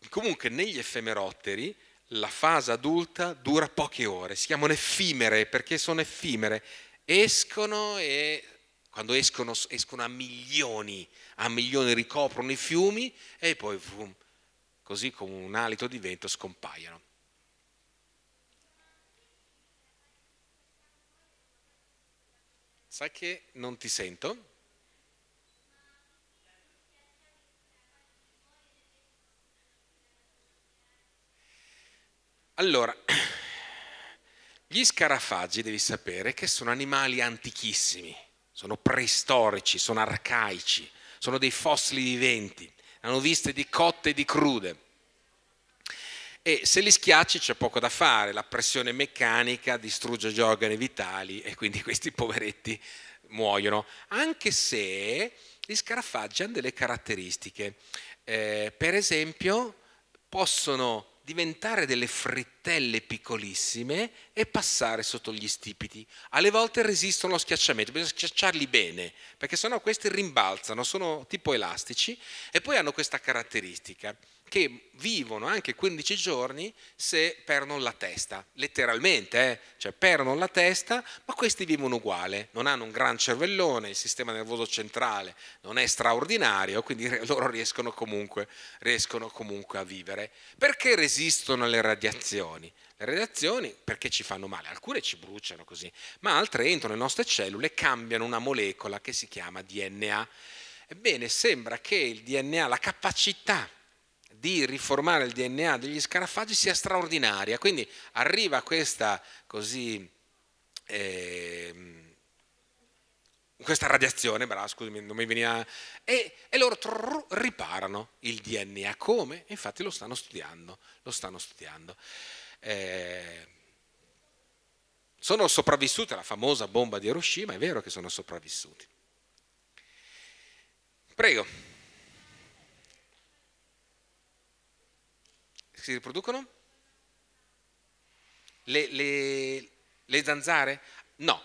comunque negli effemerotteri la fase adulta dura poche ore, si chiamano effimere perché sono effimere, escono e quando escono escono a milioni, a milioni ricoprono i fiumi e poi vum, così come un alito di vento scompaiono. Sai che non ti sento? Allora, gli scarafaggi devi sapere che sono animali antichissimi, sono preistorici, sono arcaici, sono dei fossili viventi, hanno viste di cotte e di crude. E se li schiacci c'è poco da fare, la pressione meccanica distrugge gli organi vitali e quindi questi poveretti muoiono, anche se gli scarafaggi hanno delle caratteristiche. Eh, per esempio, possono diventare delle frittelle piccolissime e passare sotto gli stipiti. Alle volte resistono allo schiacciamento, bisogna schiacciarli bene, perché sennò questi rimbalzano, sono tipo elastici e poi hanno questa caratteristica che vivono anche 15 giorni se perdono la testa, letteralmente, eh? cioè perdono la testa, ma questi vivono uguale, non hanno un gran cervellone, il sistema nervoso centrale non è straordinario, quindi loro riescono comunque, riescono comunque a vivere. Perché resistono alle radiazioni? Le radiazioni perché ci fanno male, alcune ci bruciano così, ma altre entrano nelle nostre cellule e cambiano una molecola che si chiama DNA. Ebbene, sembra che il DNA, la capacità di riformare il DNA degli scarafaggi sia straordinaria. Quindi arriva questa, così, eh, questa radiazione, bravo, scusami, non mi veniva, e, e loro trrr, riparano il DNA. Come? Infatti lo stanno studiando, lo stanno studiando. Eh, sono sopravvissuti alla famosa bomba di Hiroshima, è vero che sono sopravvissuti. Prego. si riproducono? Le, le, le zanzare? No,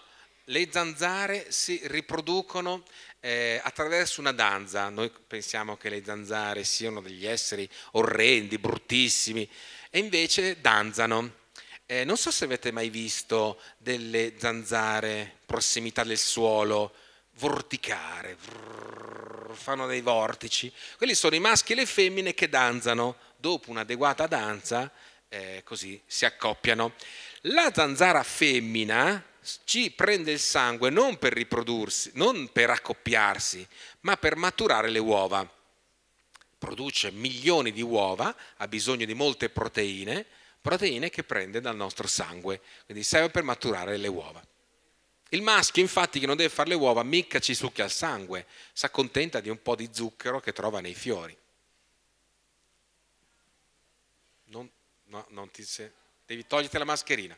le zanzare si riproducono eh, attraverso una danza. Noi pensiamo che le zanzare siano degli esseri orrendi, bruttissimi, e invece danzano. Eh, non so se avete mai visto delle zanzare prossimità del suolo vorticare, vrrr, fanno dei vortici. Quelli sono i maschi e le femmine che danzano dopo un'adeguata danza, eh, così si accoppiano. La zanzara femmina ci prende il sangue non per riprodursi, non per accoppiarsi, ma per maturare le uova. Produce milioni di uova, ha bisogno di molte proteine, proteine che prende dal nostro sangue, quindi serve per maturare le uova. Il maschio, infatti, che non deve fare le uova, mica ci succhia il sangue, si accontenta di un po' di zucchero che trova nei fiori. No, non ti sei. Devi toglierti la mascherina.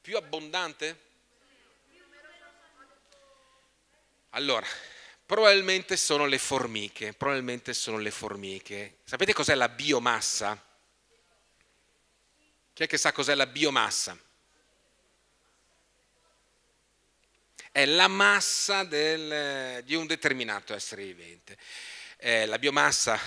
Più abbondante? Allora, probabilmente sono le formiche, probabilmente sono le formiche. Sapete cos'è la biomassa? Chi è che sa cos'è la biomassa? È la massa del, di un determinato essere vivente. Eh, la biomassa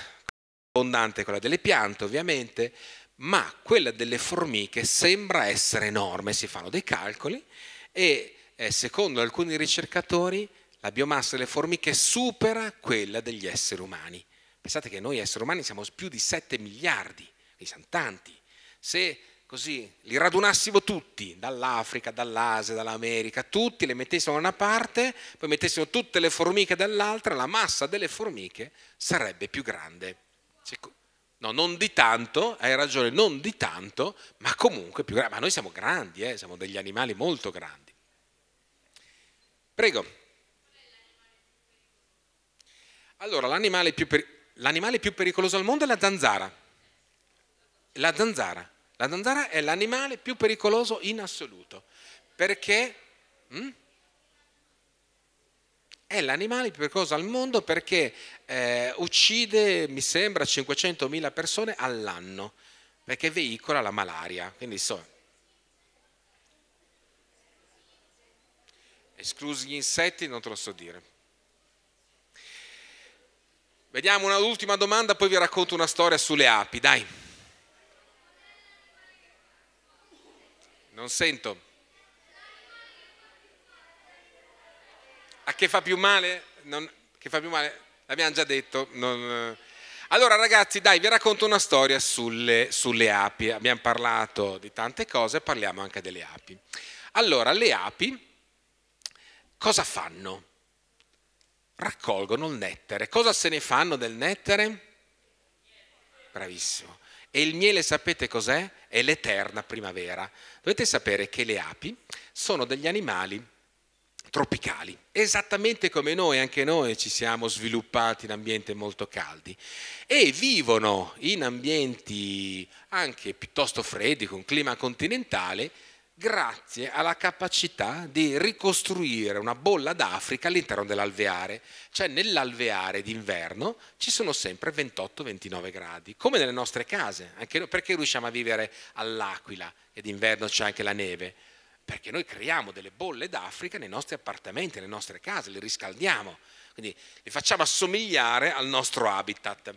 abbondante è quella delle piante ovviamente, ma quella delle formiche sembra essere enorme, si fanno dei calcoli e eh, secondo alcuni ricercatori la biomassa delle formiche supera quella degli esseri umani. Pensate che noi esseri umani siamo più di 7 miliardi, quindi siamo tanti. Se così li radunassimo tutti, dall'Africa, dall'Asia, dall'America, tutti, le mettessimo da una parte, poi mettessimo tutte le formiche dall'altra, la massa delle formiche sarebbe più grande No, non di tanto, hai ragione, non di tanto, ma comunque più grande. Ma noi siamo grandi, eh? siamo degli animali molto grandi. Prego. Allora, l'animale più, per... più pericoloso al mondo è la zanzara. La zanzara. La zanzara è l'animale più pericoloso in assoluto. Perché... Hm? è l'animale più pericoloso al mondo perché eh, uccide, mi sembra, 500.000 persone all'anno, perché veicola la malaria. Quindi so, esclusi gli insetti non te lo so dire. Vediamo un'ultima domanda, poi vi racconto una storia sulle api, dai. Non sento. A che fa più male? Non, che fa più male? L'abbiamo già detto. Non, eh. allora ragazzi, dai, vi racconto una storia sulle, sulle, api. Abbiamo parlato di tante cose, parliamo anche delle api. Allora, le api cosa fanno? Raccolgono il nettare. Cosa se ne fanno del nettare? Bravissimo. E il miele sapete cos'è? È l'eterna primavera. Dovete sapere che le api sono degli animali tropicali, esattamente come noi, anche noi ci siamo sviluppati in ambienti molto caldi e vivono in ambienti anche piuttosto freddi, con clima continentale, grazie alla capacità di ricostruire una bolla d'Africa all'interno dell'alveare, cioè nell'alveare d'inverno ci sono sempre 28-29 gradi, come nelle nostre case, anche noi, perché riusciamo a vivere all'Aquila e d'inverno c'è anche la neve perché noi creiamo delle bolle d'Africa nei nostri appartamenti, nelle nostre case, le riscaldiamo, quindi le facciamo assomigliare al nostro habitat.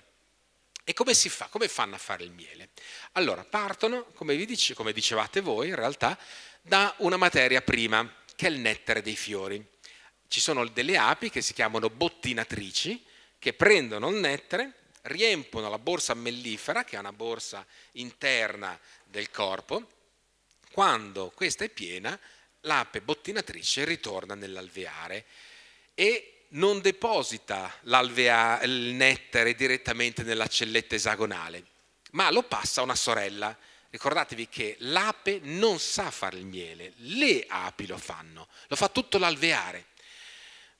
E come si fa? Come fanno a fare il miele? Allora, partono, come, vi dice, come dicevate voi, in realtà, da una materia prima, che è il nettare dei fiori. Ci sono delle api che si chiamano bottinatrici, che prendono il nettare, riempono la borsa mellifera, che è una borsa interna del corpo, quando questa è piena, l'ape bottinatrice ritorna nell'alveare e non deposita il nettare direttamente nella celletta esagonale, ma lo passa a una sorella. Ricordatevi che l'ape non sa fare il miele, le api lo fanno, lo fa tutto l'alveare.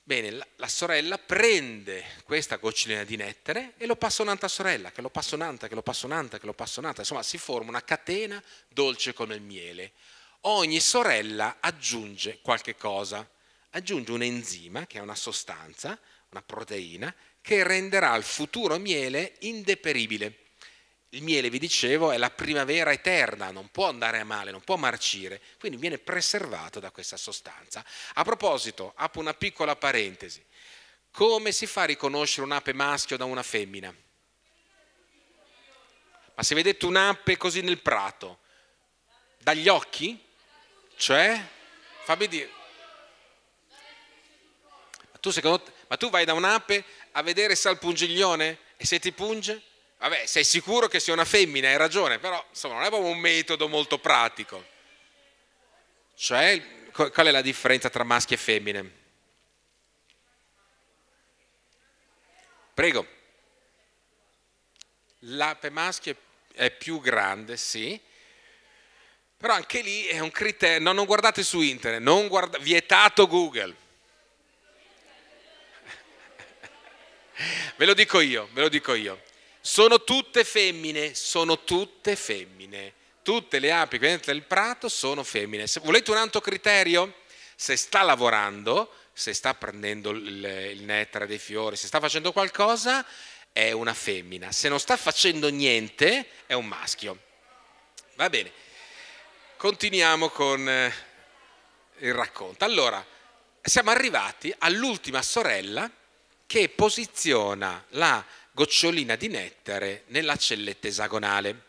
Bene, la, la, sorella prende questa goccellina di nettere e lo passa un'altra sorella, che lo passa un'altra, che lo passa un'altra, che lo passa un'altra. Insomma, si forma una catena dolce come il miele. Ogni sorella aggiunge qualche cosa. Aggiunge un enzima, che è una sostanza, una proteina, che renderà il futuro miele indeperibile il miele, vi dicevo, è la primavera eterna, non può andare a male, non può marcire, quindi viene preservato da questa sostanza. A proposito, apro una piccola parentesi. Come si fa a riconoscere un'ape maschio da una femmina? Ma se vedete un'ape così nel prato, dagli occhi? Cioè? Fammi dire. Ma tu, secondo, ma tu vai da un'ape a vedere se ha il pungiglione? E se ti punge? Vabbè, sei sicuro che sia una femmina, hai ragione, però insomma, non è proprio un metodo molto pratico. Cioè, qual è la differenza tra maschi e femmine? Prego. L'ape maschio è più grande, sì, però anche lì è un criterio, no, non guardate su internet, non guarda, vietato Google. Ve lo dico io, ve lo dico io sono tutte femmine, sono tutte femmine. Tutte le api che vengono del prato sono femmine. Se volete un altro criterio? Se sta lavorando, se sta prendendo il, il nettare dei fiori, se sta facendo qualcosa, è una femmina. Se non sta facendo niente, è un maschio. Va bene. Continuiamo con eh, il racconto. Allora, siamo arrivati all'ultima sorella che posiziona la gocciolina di nettare nella celletta esagonale.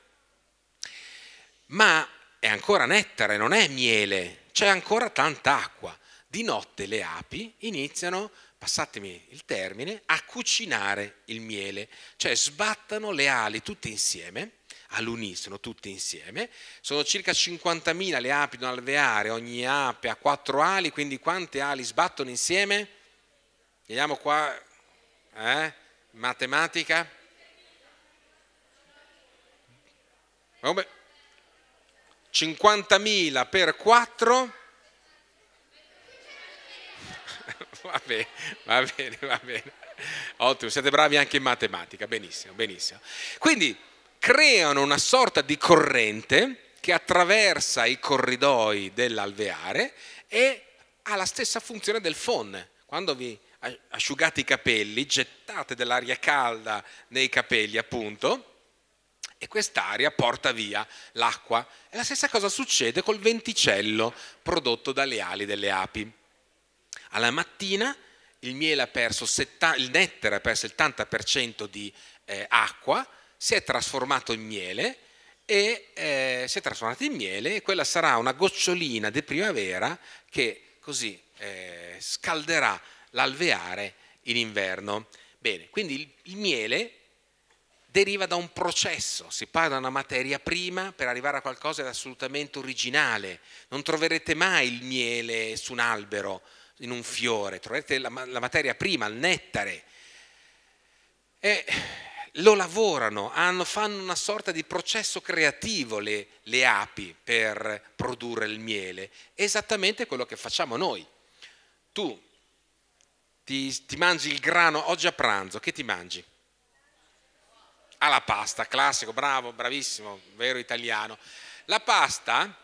Ma è ancora nettare, non è miele, c'è ancora tanta acqua. Di notte le api iniziano, passatemi il termine, a cucinare il miele, cioè sbattano le ali tutte insieme all'unisono, tutte insieme. Sono circa 50.000 le api da alveare, ogni ape ha quattro ali, quindi quante ali sbattono insieme? Vediamo qua, eh? matematica? Vabbè. 50.000 per 4? va bene, va bene, va bene. Ottimo, siete bravi anche in matematica, benissimo, benissimo. Quindi creano una sorta di corrente che attraversa i corridoi dell'alveare e ha la stessa funzione del phon. Quando vi asciugate i capelli, gettate dell'aria calda nei capelli appunto, e quest'aria porta via l'acqua. E la stessa cosa succede col venticello prodotto dalle ali delle api. Alla mattina il miele ha perso il nettare ha perso il 70% di eh, acqua, si è trasformato in miele e eh, si è trasformato in miele e quella sarà una gocciolina di primavera che così eh, scalderà l'alveare in inverno. Bene, quindi il, il miele deriva da un processo, si parla da una materia prima per arrivare a qualcosa di assolutamente originale. Non troverete mai il miele su un albero, in un fiore, troverete la, la materia prima, il nettare. E lo lavorano, hanno, fanno una sorta di processo creativo le, le api per produrre il miele, esattamente quello che facciamo noi. Tu ti, ti mangi il grano oggi a pranzo, che ti mangi? Alla ah, pasta, classico, bravo, bravissimo, vero italiano. La pasta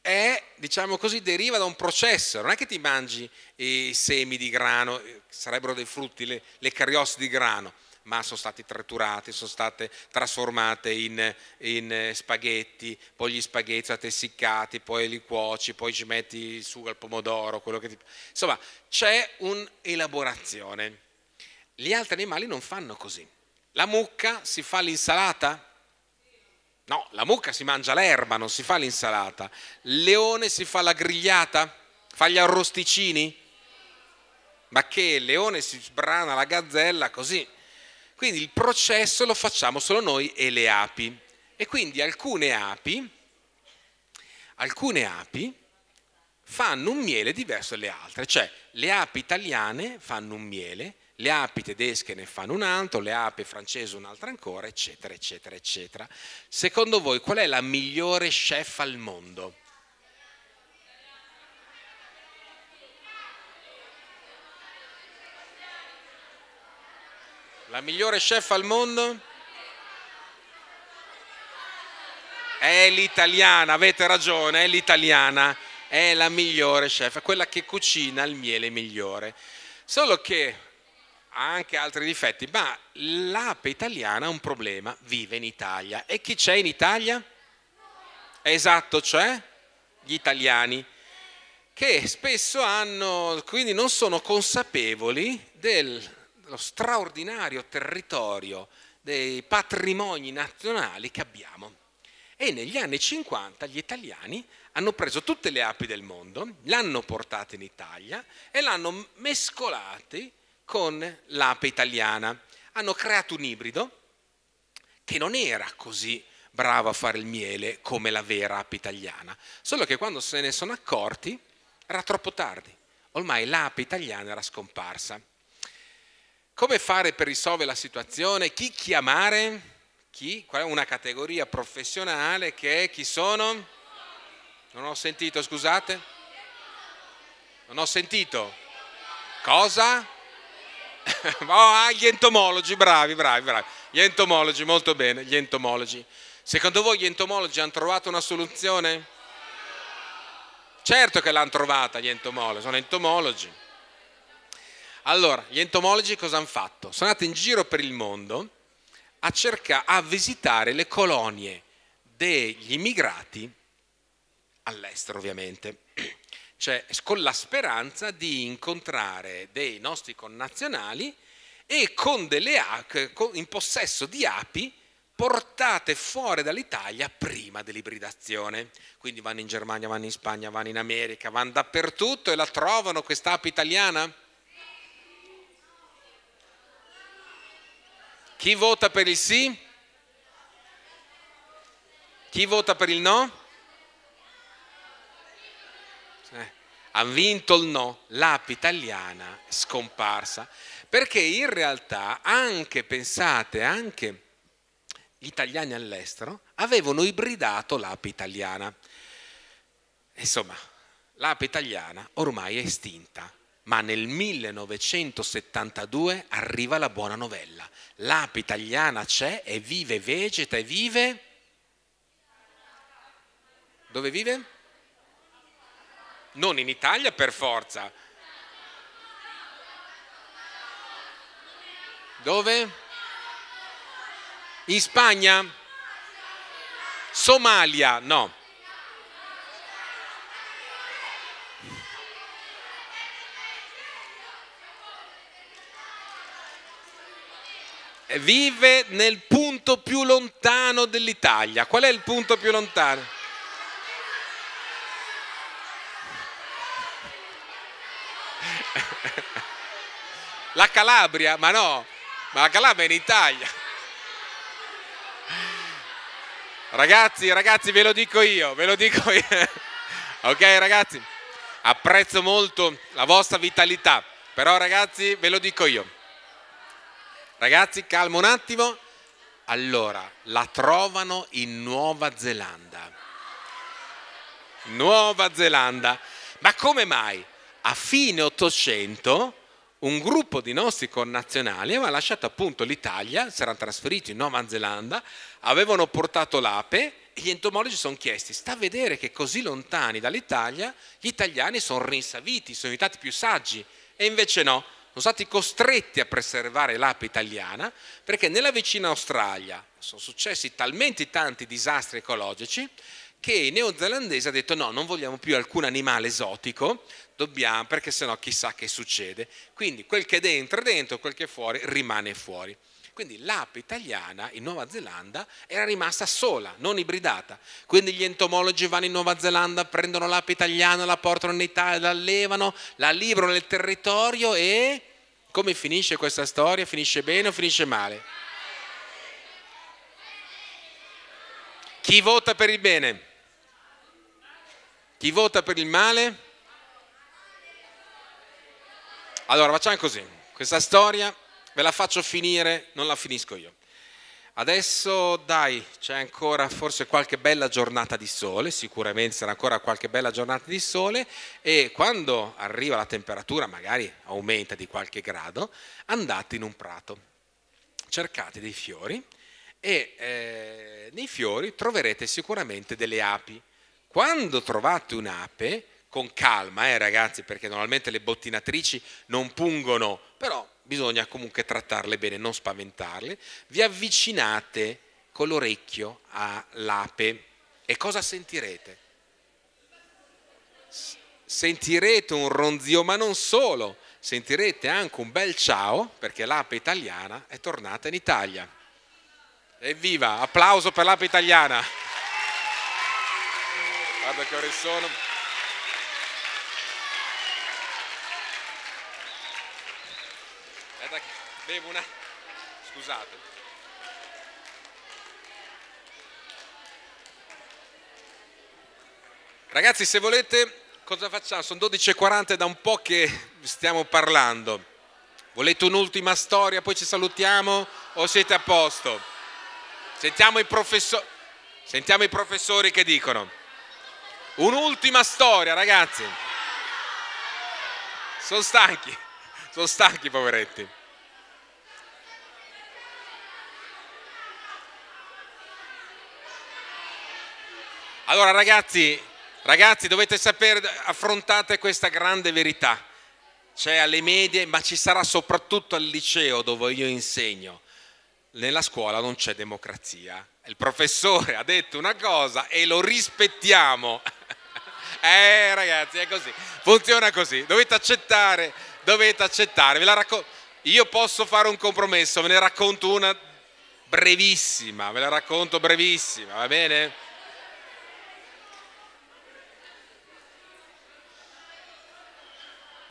è, diciamo così, deriva da un processo, non è che ti mangi i semi di grano, eh, sarebbero dei frutti, le, le cariossi di grano, ma sono stati triturati, sono state trasformate in, in eh, spaghetti, poi gli spaghetti sono tessiccati, poi li cuoci, poi ci metti il sugo al pomodoro, quello che ti... Insomma, c'è un'elaborazione. Gli altri animali non fanno così. La mucca si fa l'insalata? No, la mucca si mangia l'erba, non si fa l'insalata. Il leone si fa la grigliata? Fa gli arrosticini? Ma che il leone si sbrana la gazzella così? Quindi il processo lo facciamo solo noi e le api. E quindi alcune api, alcune api fanno un miele diverso dalle altre, cioè le api italiane fanno un miele, le api tedesche ne fanno un altro, le api francesi un'altra ancora, eccetera, eccetera, eccetera. Secondo voi qual è la migliore chef al mondo? La migliore chef al mondo è l'italiana, avete ragione, è l'italiana, è la migliore chef, è quella che cucina il miele migliore. Solo che ha anche altri difetti, ma l'ape italiana ha un problema, vive in Italia. E chi c'è in Italia? Esatto, cioè gli italiani, che spesso hanno, quindi non sono consapevoli del lo straordinario territorio dei patrimoni nazionali che abbiamo. E negli anni 50 gli italiani hanno preso tutte le api del mondo, le hanno portate in Italia e le hanno mescolate con l'ape italiana. Hanno creato un ibrido che non era così bravo a fare il miele come la vera ape italiana, solo che quando se ne sono accorti era troppo tardi, ormai l'ape italiana era scomparsa. Come fare per risolvere la situazione? Chi chiamare? Chi? Qual è Una categoria professionale che è, chi sono? Non ho sentito, scusate. Non ho sentito. Cosa? Oh, ah, gli entomologi, bravi, bravi, bravi. Gli entomologi, molto bene, gli entomologi. Secondo voi gli entomologi hanno trovato una soluzione? Certo che l'hanno trovata gli entomologi, sono entomologi. Allora, gli entomologi cosa hanno fatto? Sono andati in giro per il mondo a, cercare, a visitare le colonie degli immigrati all'estero ovviamente, cioè con la speranza di incontrare dei nostri connazionali e con delle api, in possesso di api portate fuori dall'Italia prima dell'ibridazione. Quindi vanno in Germania, vanno in Spagna, vanno in America, vanno dappertutto e la trovano quest'ape italiana Chi vota per il sì? Chi vota per il no? Eh, ha vinto il no, l'app italiana scomparsa. Perché in realtà anche, pensate, anche gli italiani all'estero avevano ibridato l'app italiana. Insomma, l'app italiana ormai è estinta ma nel 1972 arriva la buona novella. L'ape italiana c'è e vive, vegeta e vive... Dove vive? Non in Italia per forza. Dove? In Spagna? Somalia, no. vive nel punto più lontano dell'Italia. Qual è il punto più lontano? La Calabria? Ma no, ma la Calabria è in Italia. Ragazzi, ragazzi, ve lo dico io, ve lo dico io. ok ragazzi, apprezzo molto la vostra vitalità, però ragazzi, ve lo dico io Ragazzi, calmo un attimo. Allora, la trovano in Nuova Zelanda. Nuova Zelanda. Ma come mai? A fine Ottocento un gruppo di nostri connazionali aveva lasciato appunto l'Italia, si erano trasferiti in Nuova Zelanda, avevano portato l'ape e gli entomologi sono chiesti, sta a vedere che così lontani dall'Italia gli italiani sono rinsaviti, sono diventati più saggi e invece no sono stati costretti a preservare l'ape italiana perché nella vicina Australia sono successi talmente tanti disastri ecologici che i neozelandesi hanno detto no, non vogliamo più alcun animale esotico, dobbiamo, perché sennò chissà che succede. Quindi quel che è dentro è dentro, quel che è fuori rimane fuori. Quindi l'ape italiana in Nuova Zelanda era rimasta sola, non ibridata. Quindi gli entomologi vanno in Nuova Zelanda, prendono l'ape italiana, la portano in Italia, la allevano, la librano nel territorio e come finisce questa storia? Finisce bene o finisce male? Chi vota per il bene? Chi vota per il male? Allora facciamo così, questa storia Ve la faccio finire, non la finisco io. Adesso dai, c'è ancora forse qualche bella giornata di sole, sicuramente sarà ancora qualche bella giornata di sole e quando arriva la temperatura, magari aumenta di qualche grado, andate in un prato, cercate dei fiori e eh, nei fiori troverete sicuramente delle api. Quando trovate un'ape, con calma, eh, ragazzi, perché normalmente le bottinatrici non pungono, però bisogna comunque trattarle bene, non spaventarle. Vi avvicinate con l'orecchio all'ape e cosa sentirete? Sentirete un ronzio, ma non solo, sentirete anche un bel ciao perché l'ape italiana è tornata in Italia. Evviva, applauso per l'ape italiana. Guarda che ore sono. bevo una... scusate. Ragazzi se volete cosa facciamo? Sono 12.40 e da un po' che stiamo parlando. Volete un'ultima storia, poi ci salutiamo o siete a posto? Sentiamo i, professori Sentiamo i professori che dicono. Un'ultima storia, ragazzi. Sono stanchi, sono stanchi, poveretti. Allora ragazzi, ragazzi dovete sapere, affrontate questa grande verità. C'è alle medie, ma ci sarà soprattutto al liceo dove io insegno. Nella scuola non c'è democrazia. Il professore ha detto una cosa e lo rispettiamo. eh ragazzi, è così. Funziona così. Dovete accettare, dovete accettare. io posso fare un compromesso, ve ne racconto una brevissima, ve la racconto brevissima, va bene?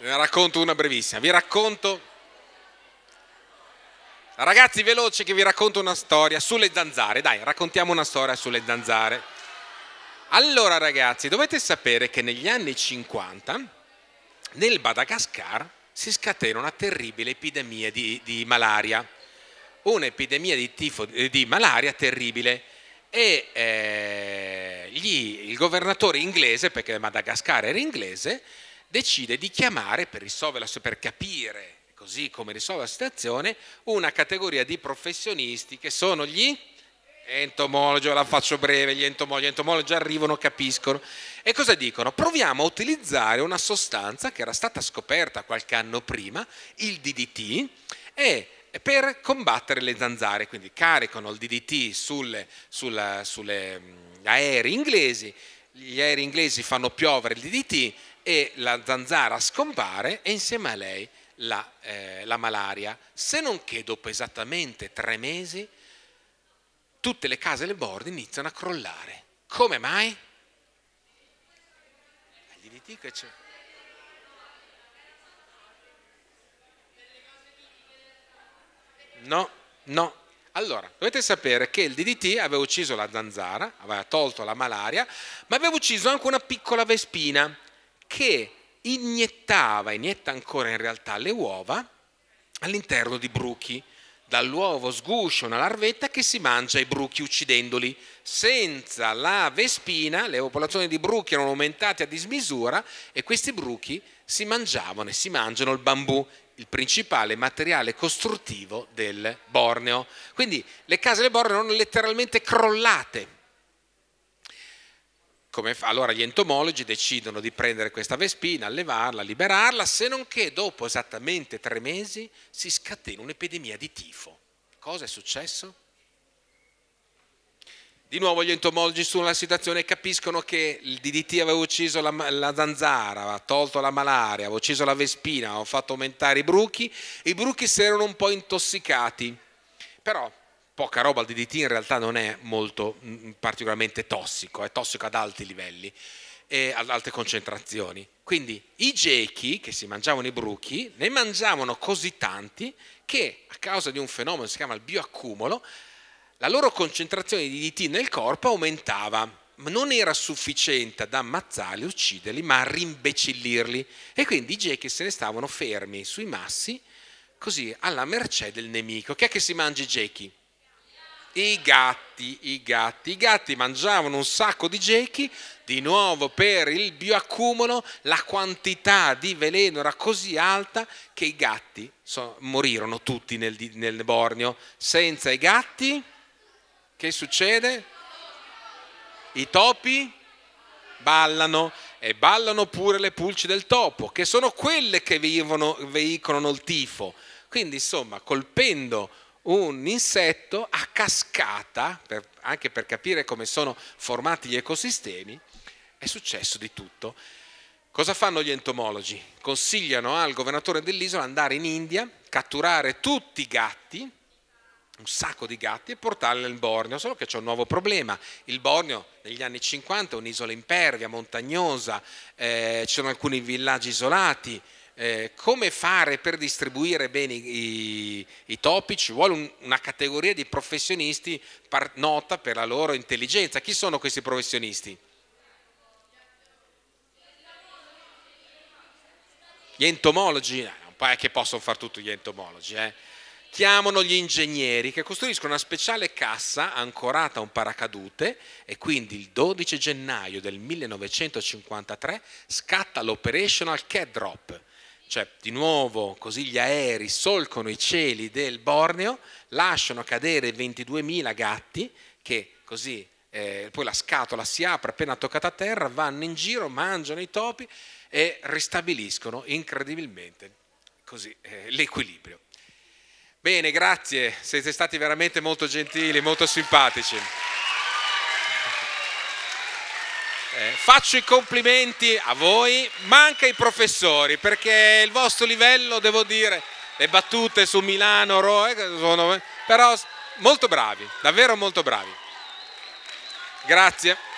Ne eh, racconto una brevissima. Vi racconto, ragazzi, veloce che vi racconto una storia sulle zanzare. Dai, raccontiamo una storia sulle zanzare. Allora, ragazzi, dovete sapere che negli anni 50 nel Madagascar si scatena una terribile epidemia di, di malaria. Un'epidemia di, tifo, eh, di malaria terribile e eh, gli, il governatore inglese, perché Madagascar era inglese, decide di chiamare per, risolverla, per capire così come risolve la situazione una categoria di professionisti che sono gli entomologi, la faccio breve, gli entomologi, gli entomologi arrivano, capiscono. E cosa dicono? Proviamo a utilizzare una sostanza che era stata scoperta qualche anno prima, il DDT, e per combattere le zanzare, quindi caricano il DDT sulle, sulla, sulle aerei inglesi, gli aerei inglesi fanno piovere il DDT e la zanzara scompare e insieme a lei la, eh, la malaria, se non che dopo esattamente tre mesi tutte le case e le bordi iniziano a crollare. Come mai? Gli dici che c'è. No, no. Allora, dovete sapere che il DDT aveva ucciso la zanzara, aveva tolto la malaria, ma aveva ucciso anche una piccola vespina che iniettava, inietta ancora in realtà le uova all'interno di bruchi. Dall'uovo sguscia una larvetta che si mangia i bruchi uccidendoli. Senza la vespina le popolazioni di bruchi erano aumentate a dismisura e questi bruchi si mangiavano e si mangiano il bambù, il principale materiale costruttivo del Borneo. Quindi le case del Borneo erano letteralmente crollate come, allora gli entomologi decidono di prendere questa vespina, allevarla, liberarla, se non che dopo esattamente tre mesi si scatena un'epidemia di tifo. Cosa è successo? Di nuovo gli entomologi sulla situazione capiscono che il DDT aveva ucciso la, la, zanzara, aveva tolto la malaria, aveva ucciso la vespina, aveva fatto aumentare i bruchi, i bruchi si erano un po' intossicati. Però poca roba al DDT in realtà non è molto mh, mm, particolarmente tossico, è tossico ad alti livelli e ad alte concentrazioni. Quindi i gechi che si mangiavano i bruchi ne mangiavano così tanti che a causa di un fenomeno che si chiama il bioaccumulo la loro concentrazione di DDT nel corpo aumentava, ma non era sufficiente ad ammazzarli, ucciderli, ma a rimbecillirli. E quindi i gechi se ne stavano fermi sui massi, così alla mercé del nemico. Che è che si mangia i gechi? I gatti, i gatti, i gatti mangiavano un sacco di gechi, di nuovo per il bioaccumulo la quantità di veleno era così alta che i gatti so, morirono tutti nel, nel Borneo. Senza i gatti, che succede? I topi? ballano e ballano pure le pulci del topo, che sono quelle che vivono, veicolano il tifo. Quindi, insomma, colpendo un insetto a cascata, per, anche per capire come sono formati gli ecosistemi, è successo di tutto. Cosa fanno gli entomologi? Consigliano al governatore dell'isola di andare in India, catturare tutti i gatti, un sacco di gatti, e portarli nel Borneo, solo che c'è un nuovo problema. Il Borneo negli anni 50 è un'isola impervia, montagnosa, eh, ci sono alcuni villaggi isolati, eh, come fare per distribuire bene i, i, i topi, ci vuole un, una categoria di professionisti par, nota per la loro intelligenza. Chi sono questi professionisti? Gli entomologi, non eh, è che possono fare tutto gli entomologi, eh. chiamano gli ingegneri che costruiscono una speciale cassa ancorata a un paracadute e quindi il 12 gennaio del 1953 scatta l'Operational Cat Drop cioè di nuovo così gli aerei solcano i cieli del Borneo, lasciano cadere 22.000 gatti che così eh, poi la scatola si apre appena toccata a terra, vanno in giro, mangiano i topi e ristabiliscono incredibilmente così, eh, l'equilibrio. Bene, grazie, siete stati veramente molto gentili, molto simpatici. Eh, faccio i complimenti a voi, ma anche ai professori, perché il vostro livello, devo dire, le battute su Milano, Roe, eh, sono eh, però molto bravi, davvero molto bravi. Grazie.